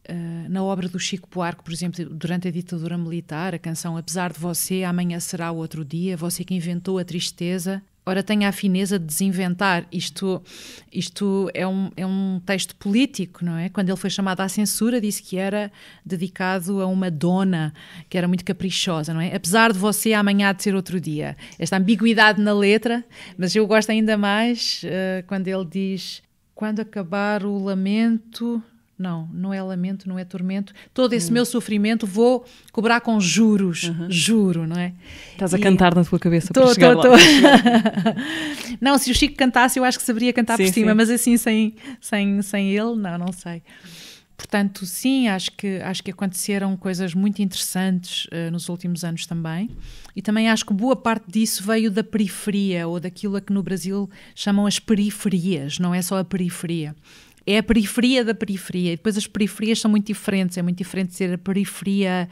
eh, na obra do Chico Buarque, por exemplo, durante a ditadura militar, a canção Apesar de Você, Amanhã Será o Outro Dia, Você que inventou a tristeza. Ora, tenha a fineza de desinventar. Isto, isto é, um, é um texto político, não é? Quando ele foi chamado à censura, disse que era dedicado a uma dona que era muito caprichosa, não é? Apesar de você amanhã de ser outro dia. Esta ambiguidade na letra, mas eu gosto ainda mais uh, quando ele diz: Quando acabar o lamento, não, não é lamento, não é tormento. Todo esse hum. meu sofrimento vou cobrar com juros, uhum. juro, não é? Estás e... a cantar na tua cabeça tô, para chegar tô, lá. não, se o Chico cantasse, eu acho que saberia cantar sim, por cima, sim. mas assim sem, sem, sem ele, não, não sei. Portanto, sim, acho que, acho que aconteceram coisas muito interessantes uh, nos últimos anos também. E também acho que boa parte disso veio da periferia, ou daquilo a que no Brasil chamam as periferias, não é só a periferia é a periferia da periferia. E depois as periferias são muito diferentes. É muito diferente ser a periferia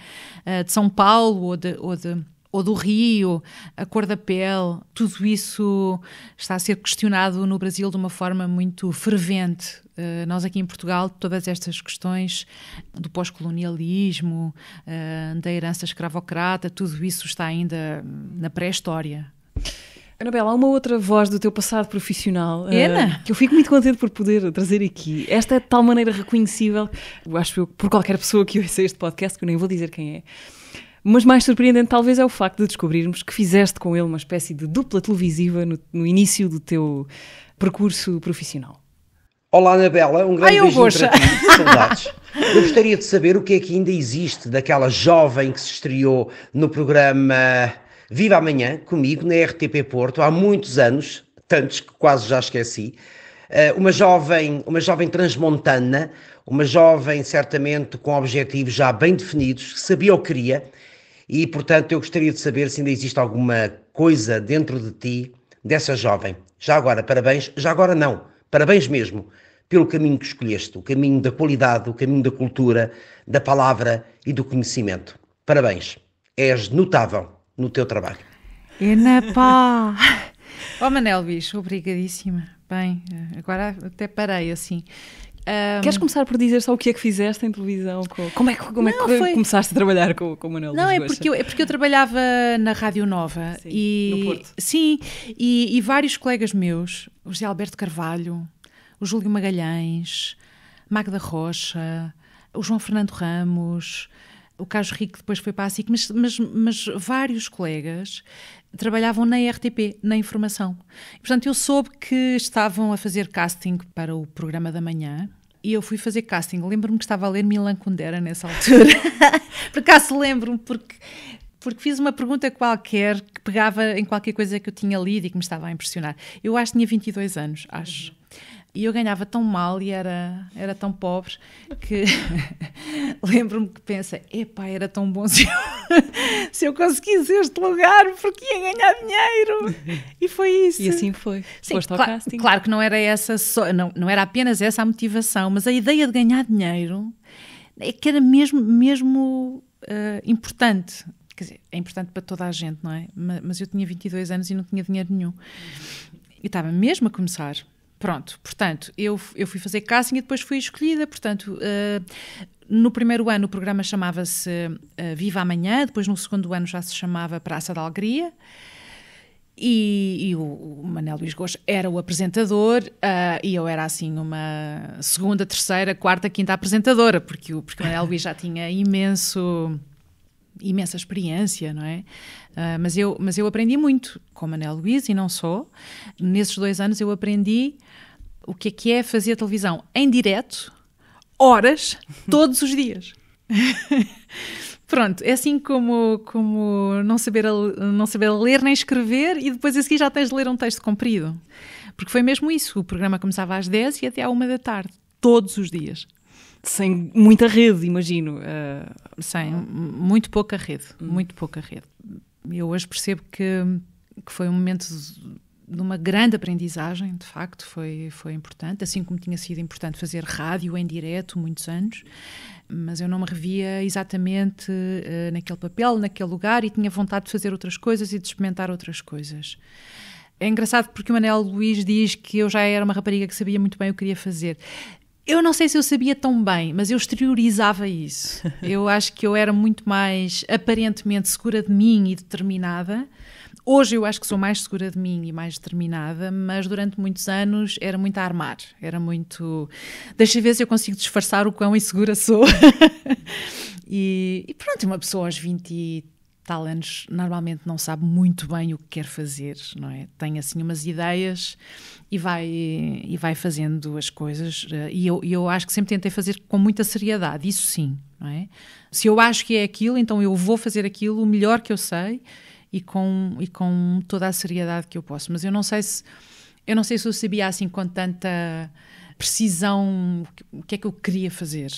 uh, de São Paulo ou de, ou de ou do rio, a cor da pele, tudo isso está a ser questionado no Brasil de uma forma muito fervente. Uh, nós aqui em Portugal, todas estas questões do pós-colonialismo, uh, da herança escravocrata, tudo isso está ainda na pré-história. Anabela, há uma outra voz do teu passado profissional Ana. Ah, uh, que eu fico muito contente por poder trazer aqui. Esta é de tal maneira reconhecível, acho eu, por qualquer pessoa que ouça este podcast, que eu nem vou dizer quem é. Mas mais surpreendente talvez é o facto de descobrirmos que fizeste com ele uma espécie de dupla televisiva no, no início do teu percurso profissional. Olá, Anabela, um grande Ai, beijinho para ti, saudades. Eu gostaria de saber o que é que ainda existe daquela jovem que se estreou no programa Viva amanhã comigo na RTP Porto há muitos anos, tantos que quase já esqueci. Eh, uma jovem, uma jovem transmontana, uma jovem certamente com objetivos já bem definidos, que sabia o que queria e, portanto, eu gostaria de saber se ainda existe alguma coisa dentro de ti dessa jovem. Já agora, parabéns. Já agora, não. Parabéns mesmo pelo caminho que escolheste, o caminho da qualidade, o caminho da cultura, da palavra e do conhecimento. Parabéns. És notável no teu trabalho. Enapá! oh Manel Bicho, obrigadíssima. Bem, eh, agora até parei assim. Um... Queres começar por dizer só o que é que fizeste em televisão? Como é que, como é não, é que foi... começaste a trabalhar com, com o Manuel Não, é porque, eu, é porque eu trabalhava na Rádio Nova. Sim, e, no Porto. Sim, e, e, vários colegas meus, o José Alberto Carvalho, o Júlio Magalhães, Magda Rocha, o João Fernando Ramos, o Carlos Rico depois foi para a SIC, mas, mas, mas vários colegas trabalhavam na RTP, na informação. E, portanto, eu soube que estavam a fazer casting para o programa da manhã, e eu fui fazer casting. Lembro-me que estava a ler Milan Kundera nessa altura. Por acaso lembro-me, porque, porque fiz uma pergunta qualquer que pegava em qualquer coisa que eu tinha lido e que me estava a impressionar. Eu acho que tinha 22 anos, acho. Uhum. E eu ganhava tão mal e era, era tão pobre que lembro-me que pensa: epá, era tão bom se eu, se eu conseguisse este lugar, porque ia ganhar dinheiro. E foi isso. E assim foi. Sim, cl casting. Claro que não era essa só, não, não era apenas essa a motivação, mas a ideia de ganhar dinheiro é que era mesmo, mesmo uh, importante. Quer dizer, é importante para toda a gente, não é? Mas, mas eu tinha 22 anos e não tinha dinheiro nenhum. E estava mesmo a começar. Pronto, portanto, eu, eu fui fazer casting e depois fui escolhida, portanto, uh, no primeiro ano o programa chamava-se uh, Viva Amanhã, depois no segundo ano já se chamava Praça da Alegria, e, e o, o Manel Luís Gosto era o apresentador uh, e eu era assim uma segunda, terceira, quarta, quinta apresentadora, porque o, porque o Manel Luís já tinha imenso imensa experiência, não é? Uh, mas, eu, mas eu aprendi muito com Manel Luiz e não só. Nesses dois anos eu aprendi o que é que é fazer televisão em direto, horas, todos os dias. Pronto, é assim como, como não, saber a, não saber ler nem escrever e depois a seguir já tens de ler um texto comprido. Porque foi mesmo isso, o programa começava às 10 e até à 1 da tarde, todos os dias sem muita rede, imagino. Uh, sem muito pouca rede, hum. muito pouca rede. Eu hoje percebo que, que foi um momento de uma grande aprendizagem, de facto, foi, foi importante, assim como tinha sido importante fazer rádio em direto muitos anos, mas eu não me revia exatamente uh, naquele papel, naquele lugar e tinha vontade de fazer outras coisas e de experimentar outras coisas. É engraçado porque o Manel Luís diz que eu já era uma rapariga que sabia muito bem o que queria fazer. Eu não sei se eu sabia tão bem, mas eu exteriorizava isso. Eu acho que eu era muito mais aparentemente segura de mim e determinada. Hoje eu acho que sou mais segura de mim e mais determinada, mas durante muitos anos era muito a armar, era muito. Deixa ver se eu consigo disfarçar o quão insegura sou. e, e pronto, uma pessoa aos 23. Talens normalmente não sabe muito bem o que quer fazer, não é? Tem assim umas ideias e vai, e vai fazendo as coisas. Eh, e eu, eu acho que sempre tentei fazer com muita seriedade, isso sim, não é? Se eu acho que é aquilo, então eu vou fazer aquilo o melhor que eu sei e com, e com toda a seriedade que eu posso. Mas eu não sei se eu não sei se eu sabia assim com tanta precisão o que é que eu queria fazer.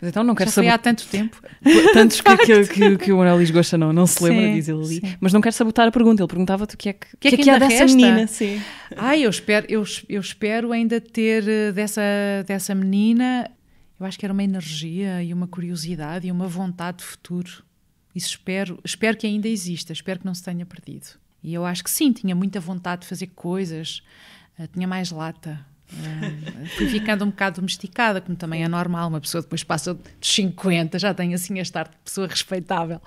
Mas então não quero Já saber. há tanto tempo. Tantos que, que, que, que o Annalise gosta não, não se lembra, sim, diz ele ali. Sim. Mas não quero sabotar a pergunta. Ele perguntava-te o que é que, é que, é que, que, dessa resta? menina. Sim. Ai, eu espero, eu, eu espero ainda ter eh, dessa, dessa menina. Eu acho que era uma energia e uma curiosidade e uma vontade de futuro. Isso espero, espero que ainda exista, espero que não se tenha perdido. E eu acho que sim, tinha muita vontade de fazer coisas, eh, tinha mais lata, é, fui ficando um bocado domesticada, como também é normal, uma pessoa depois passa dos 50, já tem assim a estar de pessoa respeitável.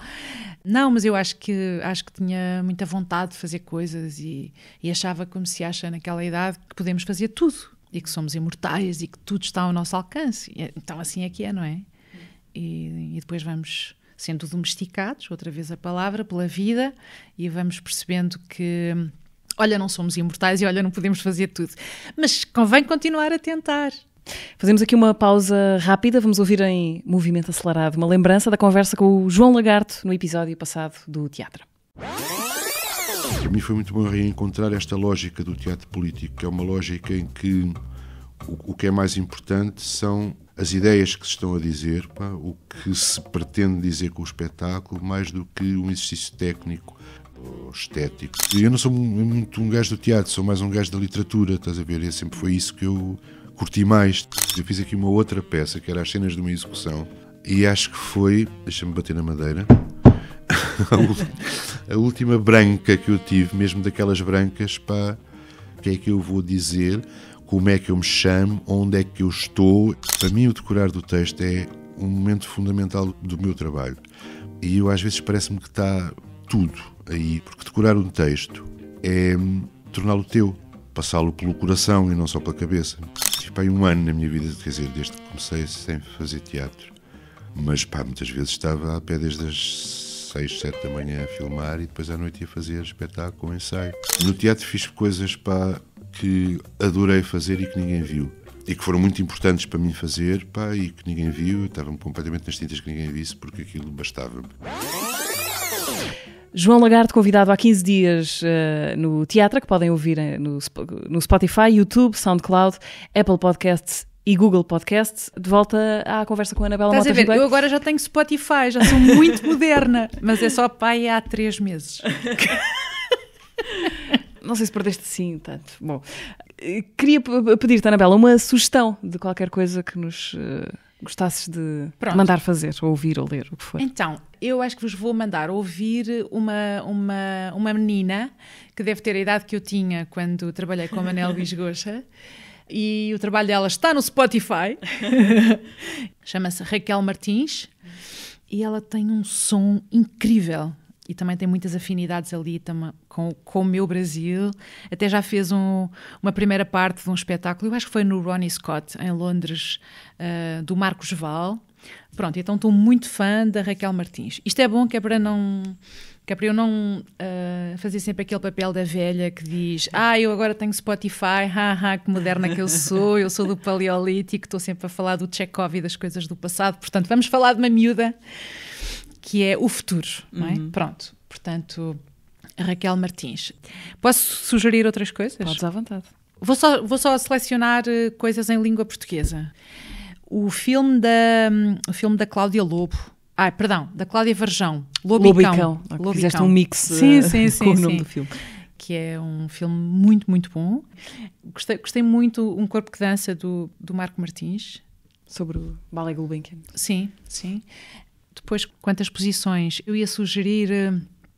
Não, mas eu acho que acho que tinha muita vontade de fazer coisas e, e achava, como se acha naquela idade, que podemos fazer tudo e que somos imortais e que tudo está ao nosso alcance. É, então assim é que é, não é? E, e depois vamos sendo domesticados, outra vez a palavra, pela vida e vamos percebendo que olha, não somos imortais e olha, não podemos fazer tudo. Mas convém continuar a tentar. Fazemos aqui uma pausa rápida, vamos ouvir em movimento acelerado uma lembrança da conversa com o João Lagarto no episódio passado do teatro. Para mim foi muito bom reencontrar esta lógica do teatro político, que é uma lógica em que o, que é mais importante são as ideias que se estão a dizer, pá, o que se pretende dizer com o espetáculo, mais do que um exercício técnico estético. Eu não sou muito um gajo do teatro, sou mais um gajo da literatura, estás a ver? E sempre foi isso que eu curti mais. Eu fiz aqui uma outra peça, que era as cenas de uma execução, e acho que foi, deixa-me bater na madeira, a última branca que eu tive, mesmo daquelas brancas, pá, o que é que eu vou dizer, como é que eu me chamo, onde é que eu estou. Para mim, o decorar do texto é um momento fundamental do meu trabalho. E eu, às vezes, parece-me que está tudo aí, porque decorar um texto é hum, torná-lo teu, passá-lo pelo coração e não só pela cabeça. há um ano na minha vida, quer dizer, desde que comecei sem fazer teatro. Mas pá, muitas vezes estava a pé desde as 6, 7 da manhã a filmar e depois à noite ia fazer espetáculo, ensaio. No teatro fiz coisas pá, que adorei fazer e que ninguém viu. E que foram muito importantes para mim fazer pá, e que ninguém viu. Estava-me completamente nas tintas que ninguém visse porque aquilo bastava-me. João Lagarde, convidado há 15 dias uh, no Teatro, que podem ouvir eh, no, no Spotify, YouTube, SoundCloud, Apple Podcasts e Google Podcasts, de volta à conversa com a Anabela Estás a ver, eu agora já tenho Spotify, já sou muito moderna, mas é só pai há três meses. Não sei se perdeste sim, tanto. Bom, eh, queria pedir-te, Anabela, uma sugestão de qualquer coisa que nos... Uh gostasses de Pronto. mandar fazer, ou ouvir, ou ler, o que for. Então, eu acho que vos vou mandar ouvir uma, uma, uma menina que deve ter a idade que eu tinha quando trabalhei com a Manel Bisgocha. e o trabalho dela está no Spotify. Chama-se Raquel Martins. E ela tem um som incrível e também tem muitas afinidades ali com, com o meu Brasil. Até já fez um, uma primeira parte de um espetáculo, eu acho que foi no Ronnie Scott, em Londres, uh, do Marcos Val. Pronto, então estou muito fã da Raquel Martins. Isto é bom que é para não que é para eu não uh, fazer sempre aquele papel da velha que diz ah, eu agora tenho Spotify, haha, que moderna que eu sou, eu sou do Paleolítico, estou sempre a falar do Chekhov e das coisas do passado, portanto vamos falar de uma miúda que é o futuro, não é? Uhum. Pronto, portanto, Raquel Martins. Posso sugerir outras coisas? Podes à vontade. Vou só, vou só selecionar eh, coisas em língua portuguesa. O filme da, hum, o filme da Cláudia Lobo. Ah, perdão, da Cláudia Varjão. Lobicão. Lobicão. Ah, Lobicão. Fizeste um mix sim, eh, sim, sim, com o nome do filme que é um filme muito, muito bom. Gostei, gostei muito Um Corpo que Dança, do, do Marco Martins. Sobre o Ballet Gulbenkian. Sim, sim. Depois, quanto às posições, eu ia sugerir, eh,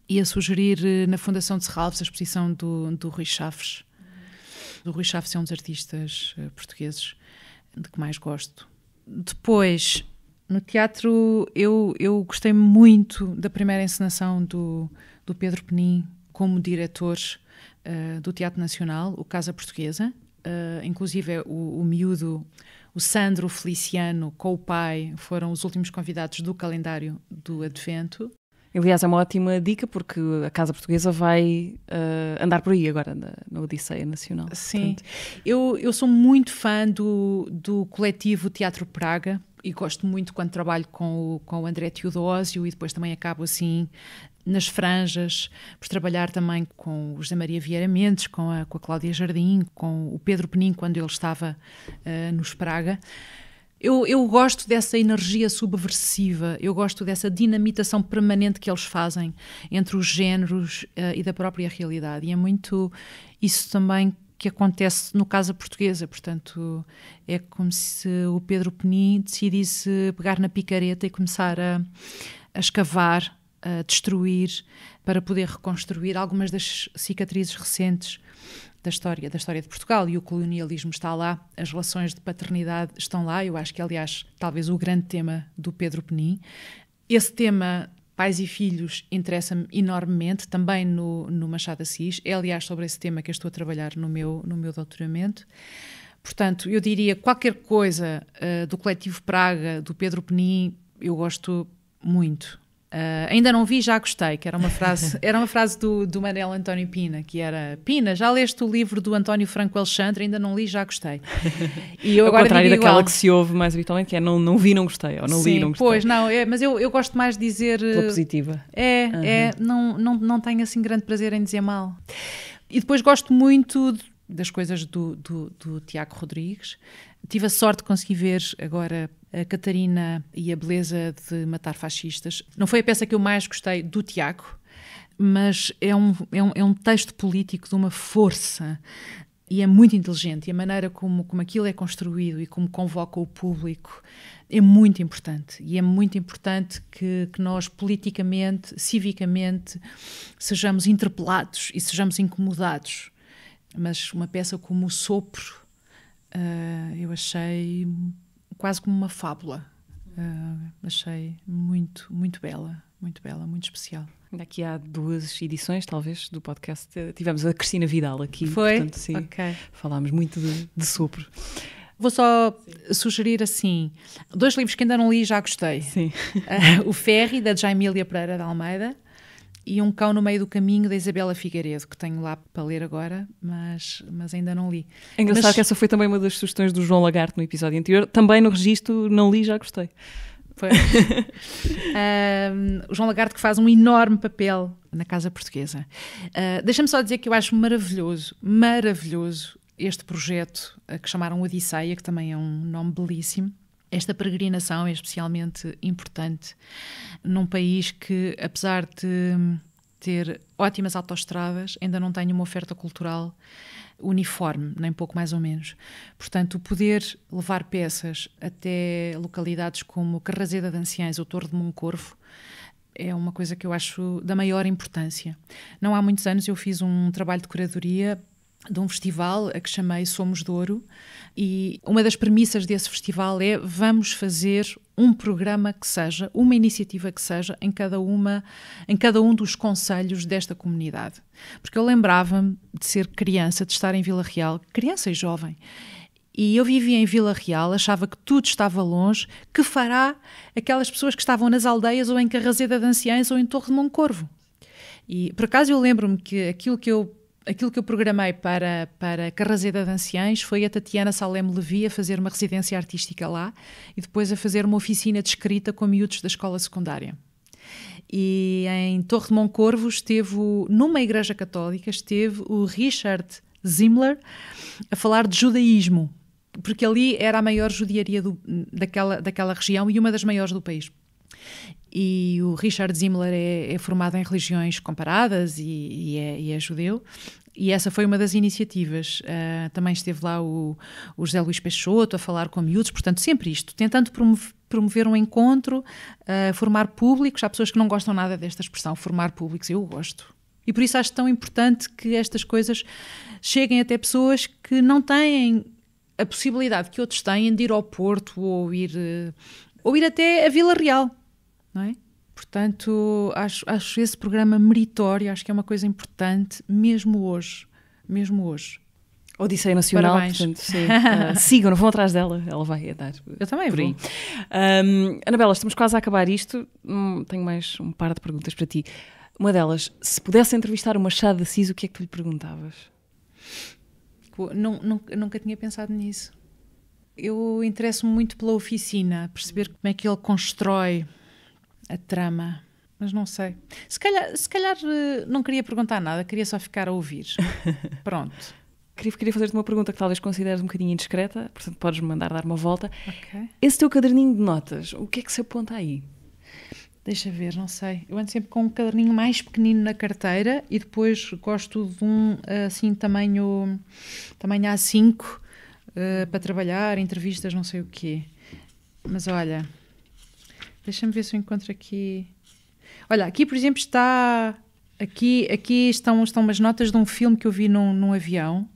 ia sugerir eh, na Fundação de Serralves a exposição do, do Rui Chaves. O Rui Chaves é um dos artistas eh, portugueses de que mais gosto. Depois, no teatro, eu, eu gostei muito da primeira encenação do, do Pedro Penin como diretor uh, do Teatro Nacional, o Casa Portuguesa. Uh, inclusive, é o, o miúdo o Sandro, Feliciano, com o pai, foram os últimos convidados do calendário do Advento. Aliás, é uma ótima dica porque a Casa Portuguesa vai uh, andar por aí agora na, na Odisseia Nacional. Sim, eu, eu sou muito fã do, do coletivo Teatro Praga e gosto muito quando trabalho com o, com o André Teodósio e depois também acabo assim nas franjas, por trabalhar também com o José Maria Vieira Mendes, com a, com a Cláudia Jardim, com o Pedro Penin, quando ele estava uh, eh, no Praga. Eu, eu, gosto dessa energia subversiva, eu gosto dessa dinamitação permanente que eles fazem entre os géneros uh, e da própria realidade. E é muito isso também que acontece no caso portuguesa. Portanto, é como se o Pedro Penin decidisse pegar na picareta e começar a, a escavar a destruir para poder reconstruir algumas das cicatrizes recentes da história da história de Portugal e o colonialismo está lá, as relações de paternidade estão lá. Eu acho que aliás talvez o grande tema do Pedro Penin. Esse tema pais e filhos interessa-me enormemente também no, no Machado Assis. É aliás sobre esse tema que eu estou a trabalhar no meu no meu doutoramento. Portanto, eu diria qualquer coisa uh, do coletivo Praga, do Pedro Penin, eu gosto muito. Uh, ainda não vi, já gostei, que era uma frase, era uma frase do, do Manuel António Pina, que era Pina, já leste o livro do António Franco Alexandre, ainda não li, já gostei. E eu Ao contrário daquela igual. que se ouve mais habitualmente, que é não, não vi, não gostei, ou não Sim, li, não gostei. Pois, não, é, mas eu, eu gosto mais de dizer. Pela positiva. É, uhum. é não, não, não tenho assim grande prazer em dizer mal. E depois gosto muito das coisas do, do, do Tiago Rodrigues. Tive a sorte de conseguir ver agora a Catarina e a Beleza de Matar Fascistas. Não foi a peça que eu mais gostei do Tiago, mas é um, é um, é um texto político de uma força e é muito inteligente. E a maneira como, como aquilo é construído e como convoca o público é muito importante. E é muito importante que, que nós, politicamente, civicamente, sejamos interpelados e sejamos incomodados. Mas uma peça como O Sopro, uh, eu achei quase como uma fábula. Uh, achei muito, muito bela, muito bela, muito especial. aqui há duas edições, talvez, do podcast. Tivemos a Cristina Vidal aqui. Foi? Portanto, sim, okay. Falámos muito de, de sopro. Vou só Sim. sugerir assim: dois livros que ainda não li e já gostei. Sim. Uh, o Ferry, da Jaimília Pereira de Almeida, e Um Cão no Meio do Caminho, da Isabela Figueiredo, que tenho lá para ler agora, mas, mas ainda não li. É engraçado mas... que essa foi também uma das sugestões do João Lagarto no episódio anterior. Também no registro, não li, já gostei. Foi. João Lagarto que faz um enorme papel na Casa Portuguesa. Uh, Deixa-me só dizer que eu acho maravilhoso, maravilhoso este projeto que chamaram Odisseia, que também é um nome belíssimo. Esta peregrinação é especialmente importante num país que, apesar de ter ótimas autoestradas, ainda não tem uma oferta cultural uniforme, nem pouco mais ou menos. Portanto, poder levar peças até localidades como Carraseda de Anciães ou Torre de Moncorvo é uma coisa que eu acho da maior importância. Não há muitos anos eu fiz um trabalho de curadoria de um festival a que chamei Somos Douro, e uma das premissas desse festival é vamos fazer um programa que seja, uma iniciativa que seja em cada uma, em cada um dos conselhos desta comunidade. Porque eu lembrava-me de ser criança, de estar em Vila Real, criança e jovem, e eu vivia em Vila Real, achava que tudo estava longe, que fará aquelas pessoas que estavam nas aldeias ou em Carraseda de Anciães ou em Torre de Moncorvo. E por acaso eu lembro-me que aquilo que eu aquilo que eu programei para, para Carraseda de Anciães foi a Tatiana Salem Levi a fazer uma residência artística lá e depois a fazer uma oficina de escrita com miúdos da escola secundária. E em Torre de Moncorvo esteve, numa igreja católica, esteve o Richard Zimler a falar de judaísmo, porque ali era a maior judiaria do, daquela, daquela região e uma das maiores do país e o Richard Zimmler é, é formado em religiões comparadas e, e, é, e é judeu e essa foi uma das iniciativas. Uh, também esteve lá o, o, José Luís Peixoto a falar com miúdos, portanto, sempre isto, tentando promover um encontro, uh, formar públicos. Há pessoas que não gostam nada desta expressão, formar públicos, eu gosto. E por isso acho tão importante que estas coisas cheguem até pessoas que não têm a possibilidade que outros têm de ir ao Porto ou ir, ah, ou ir até a Vila Real não é? Portanto, acho, acho esse programa meritório, acho que é uma coisa importante, mesmo hoje, mesmo hoje. Odisseia Nacional, Parabéns. portanto, sim. Eh, uh, sigam, não vão atrás dela, ela vai dar. Eu também por vou. aí. Um, Anabela, estamos quase a acabar isto. Hum, tenho mais um par de perguntas para ti. Uma delas, se pudesse entrevistar o Machado de Assis, o que é que tu lhe perguntavas? Não, nunca tinha pensado nisso. Eu interesso-me muito pela oficina, perceber como é que ele constrói a trama. Mas não sei. Se calhar, se calhar eh, não queria perguntar nada, queria só ficar a ouvir. Pronto. queria, queria fazer-te uma pergunta que talvez consideres um bocadinho indiscreta, portanto podes-me mandar dar uma volta. Okay. Esse teu caderninho de notas, o que é que se aponta aí? Deixa ver, não sei. Eu ando sempre com um caderninho mais pequenino na carteira e depois gosto de um assim tamanho, tamanho A5 uh, eh, para trabalhar, entrevistas, não sei o quê. Mas olha, Deixa-me ver se eu encontro aqui. Olha, aqui, por exemplo, está. Aqui, aqui estão, estão umas notas de um filme que eu vi num, num avião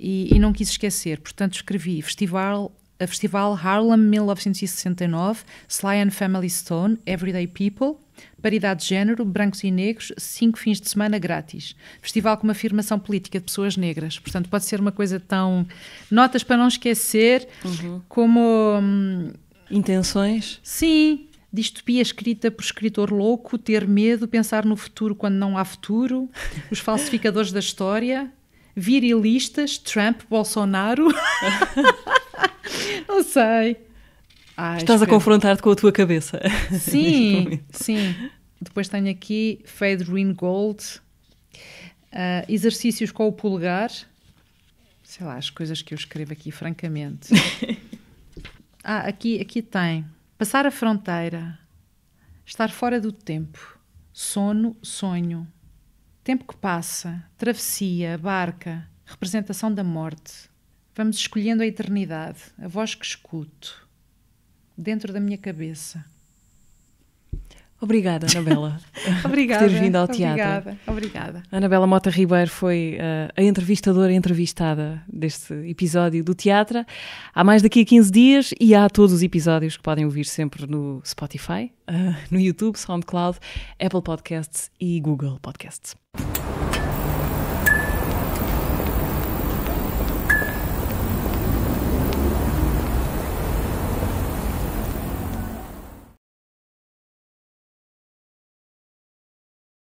e, e não quis esquecer. Portanto, escrevi Festival a Festival Harlem 1969, Sly and Family Stone, Everyday People, Paridade de Género, Brancos e Negros, cinco fins de semana grátis. Festival com uma afirmação política de pessoas negras. Portanto, pode ser uma coisa tão. Notas para não esquecer, uhum. como. Hum, Intenções? Sim, Distopia escrita por escritor louco, ter medo, pensar no futuro quando não há futuro, os falsificadores da história, virilistas, Trump, Bolsonaro. não sei. Estás espero. a confrontar-te com a tua cabeça. Sim, sim. Depois tenho aqui Fade Ringgold, uh, ah, exercícios com o polegar. Sei lá, as coisas que eu escrevo aqui, francamente. ah, aqui, aqui tem Passar a fronteira. Estar fora do tempo. Sono, sonho. Tempo que passa, travessia, barca, representação da morte. Vamos escolhendo a eternidade, a voz que escuto, dentro da minha cabeça. Obrigada, Anabela. obrigada. Por teres vindo ao teatro. Obrigada, obrigada. Anabela Mota Ribeiro foi uh, a entrevistadora entrevistada deste episódio do teatro. Há mais daqui a 15 dias e há todos os episódios que podem ouvir sempre no Spotify, uh, no YouTube, SoundCloud, Apple Podcasts e Google Podcasts.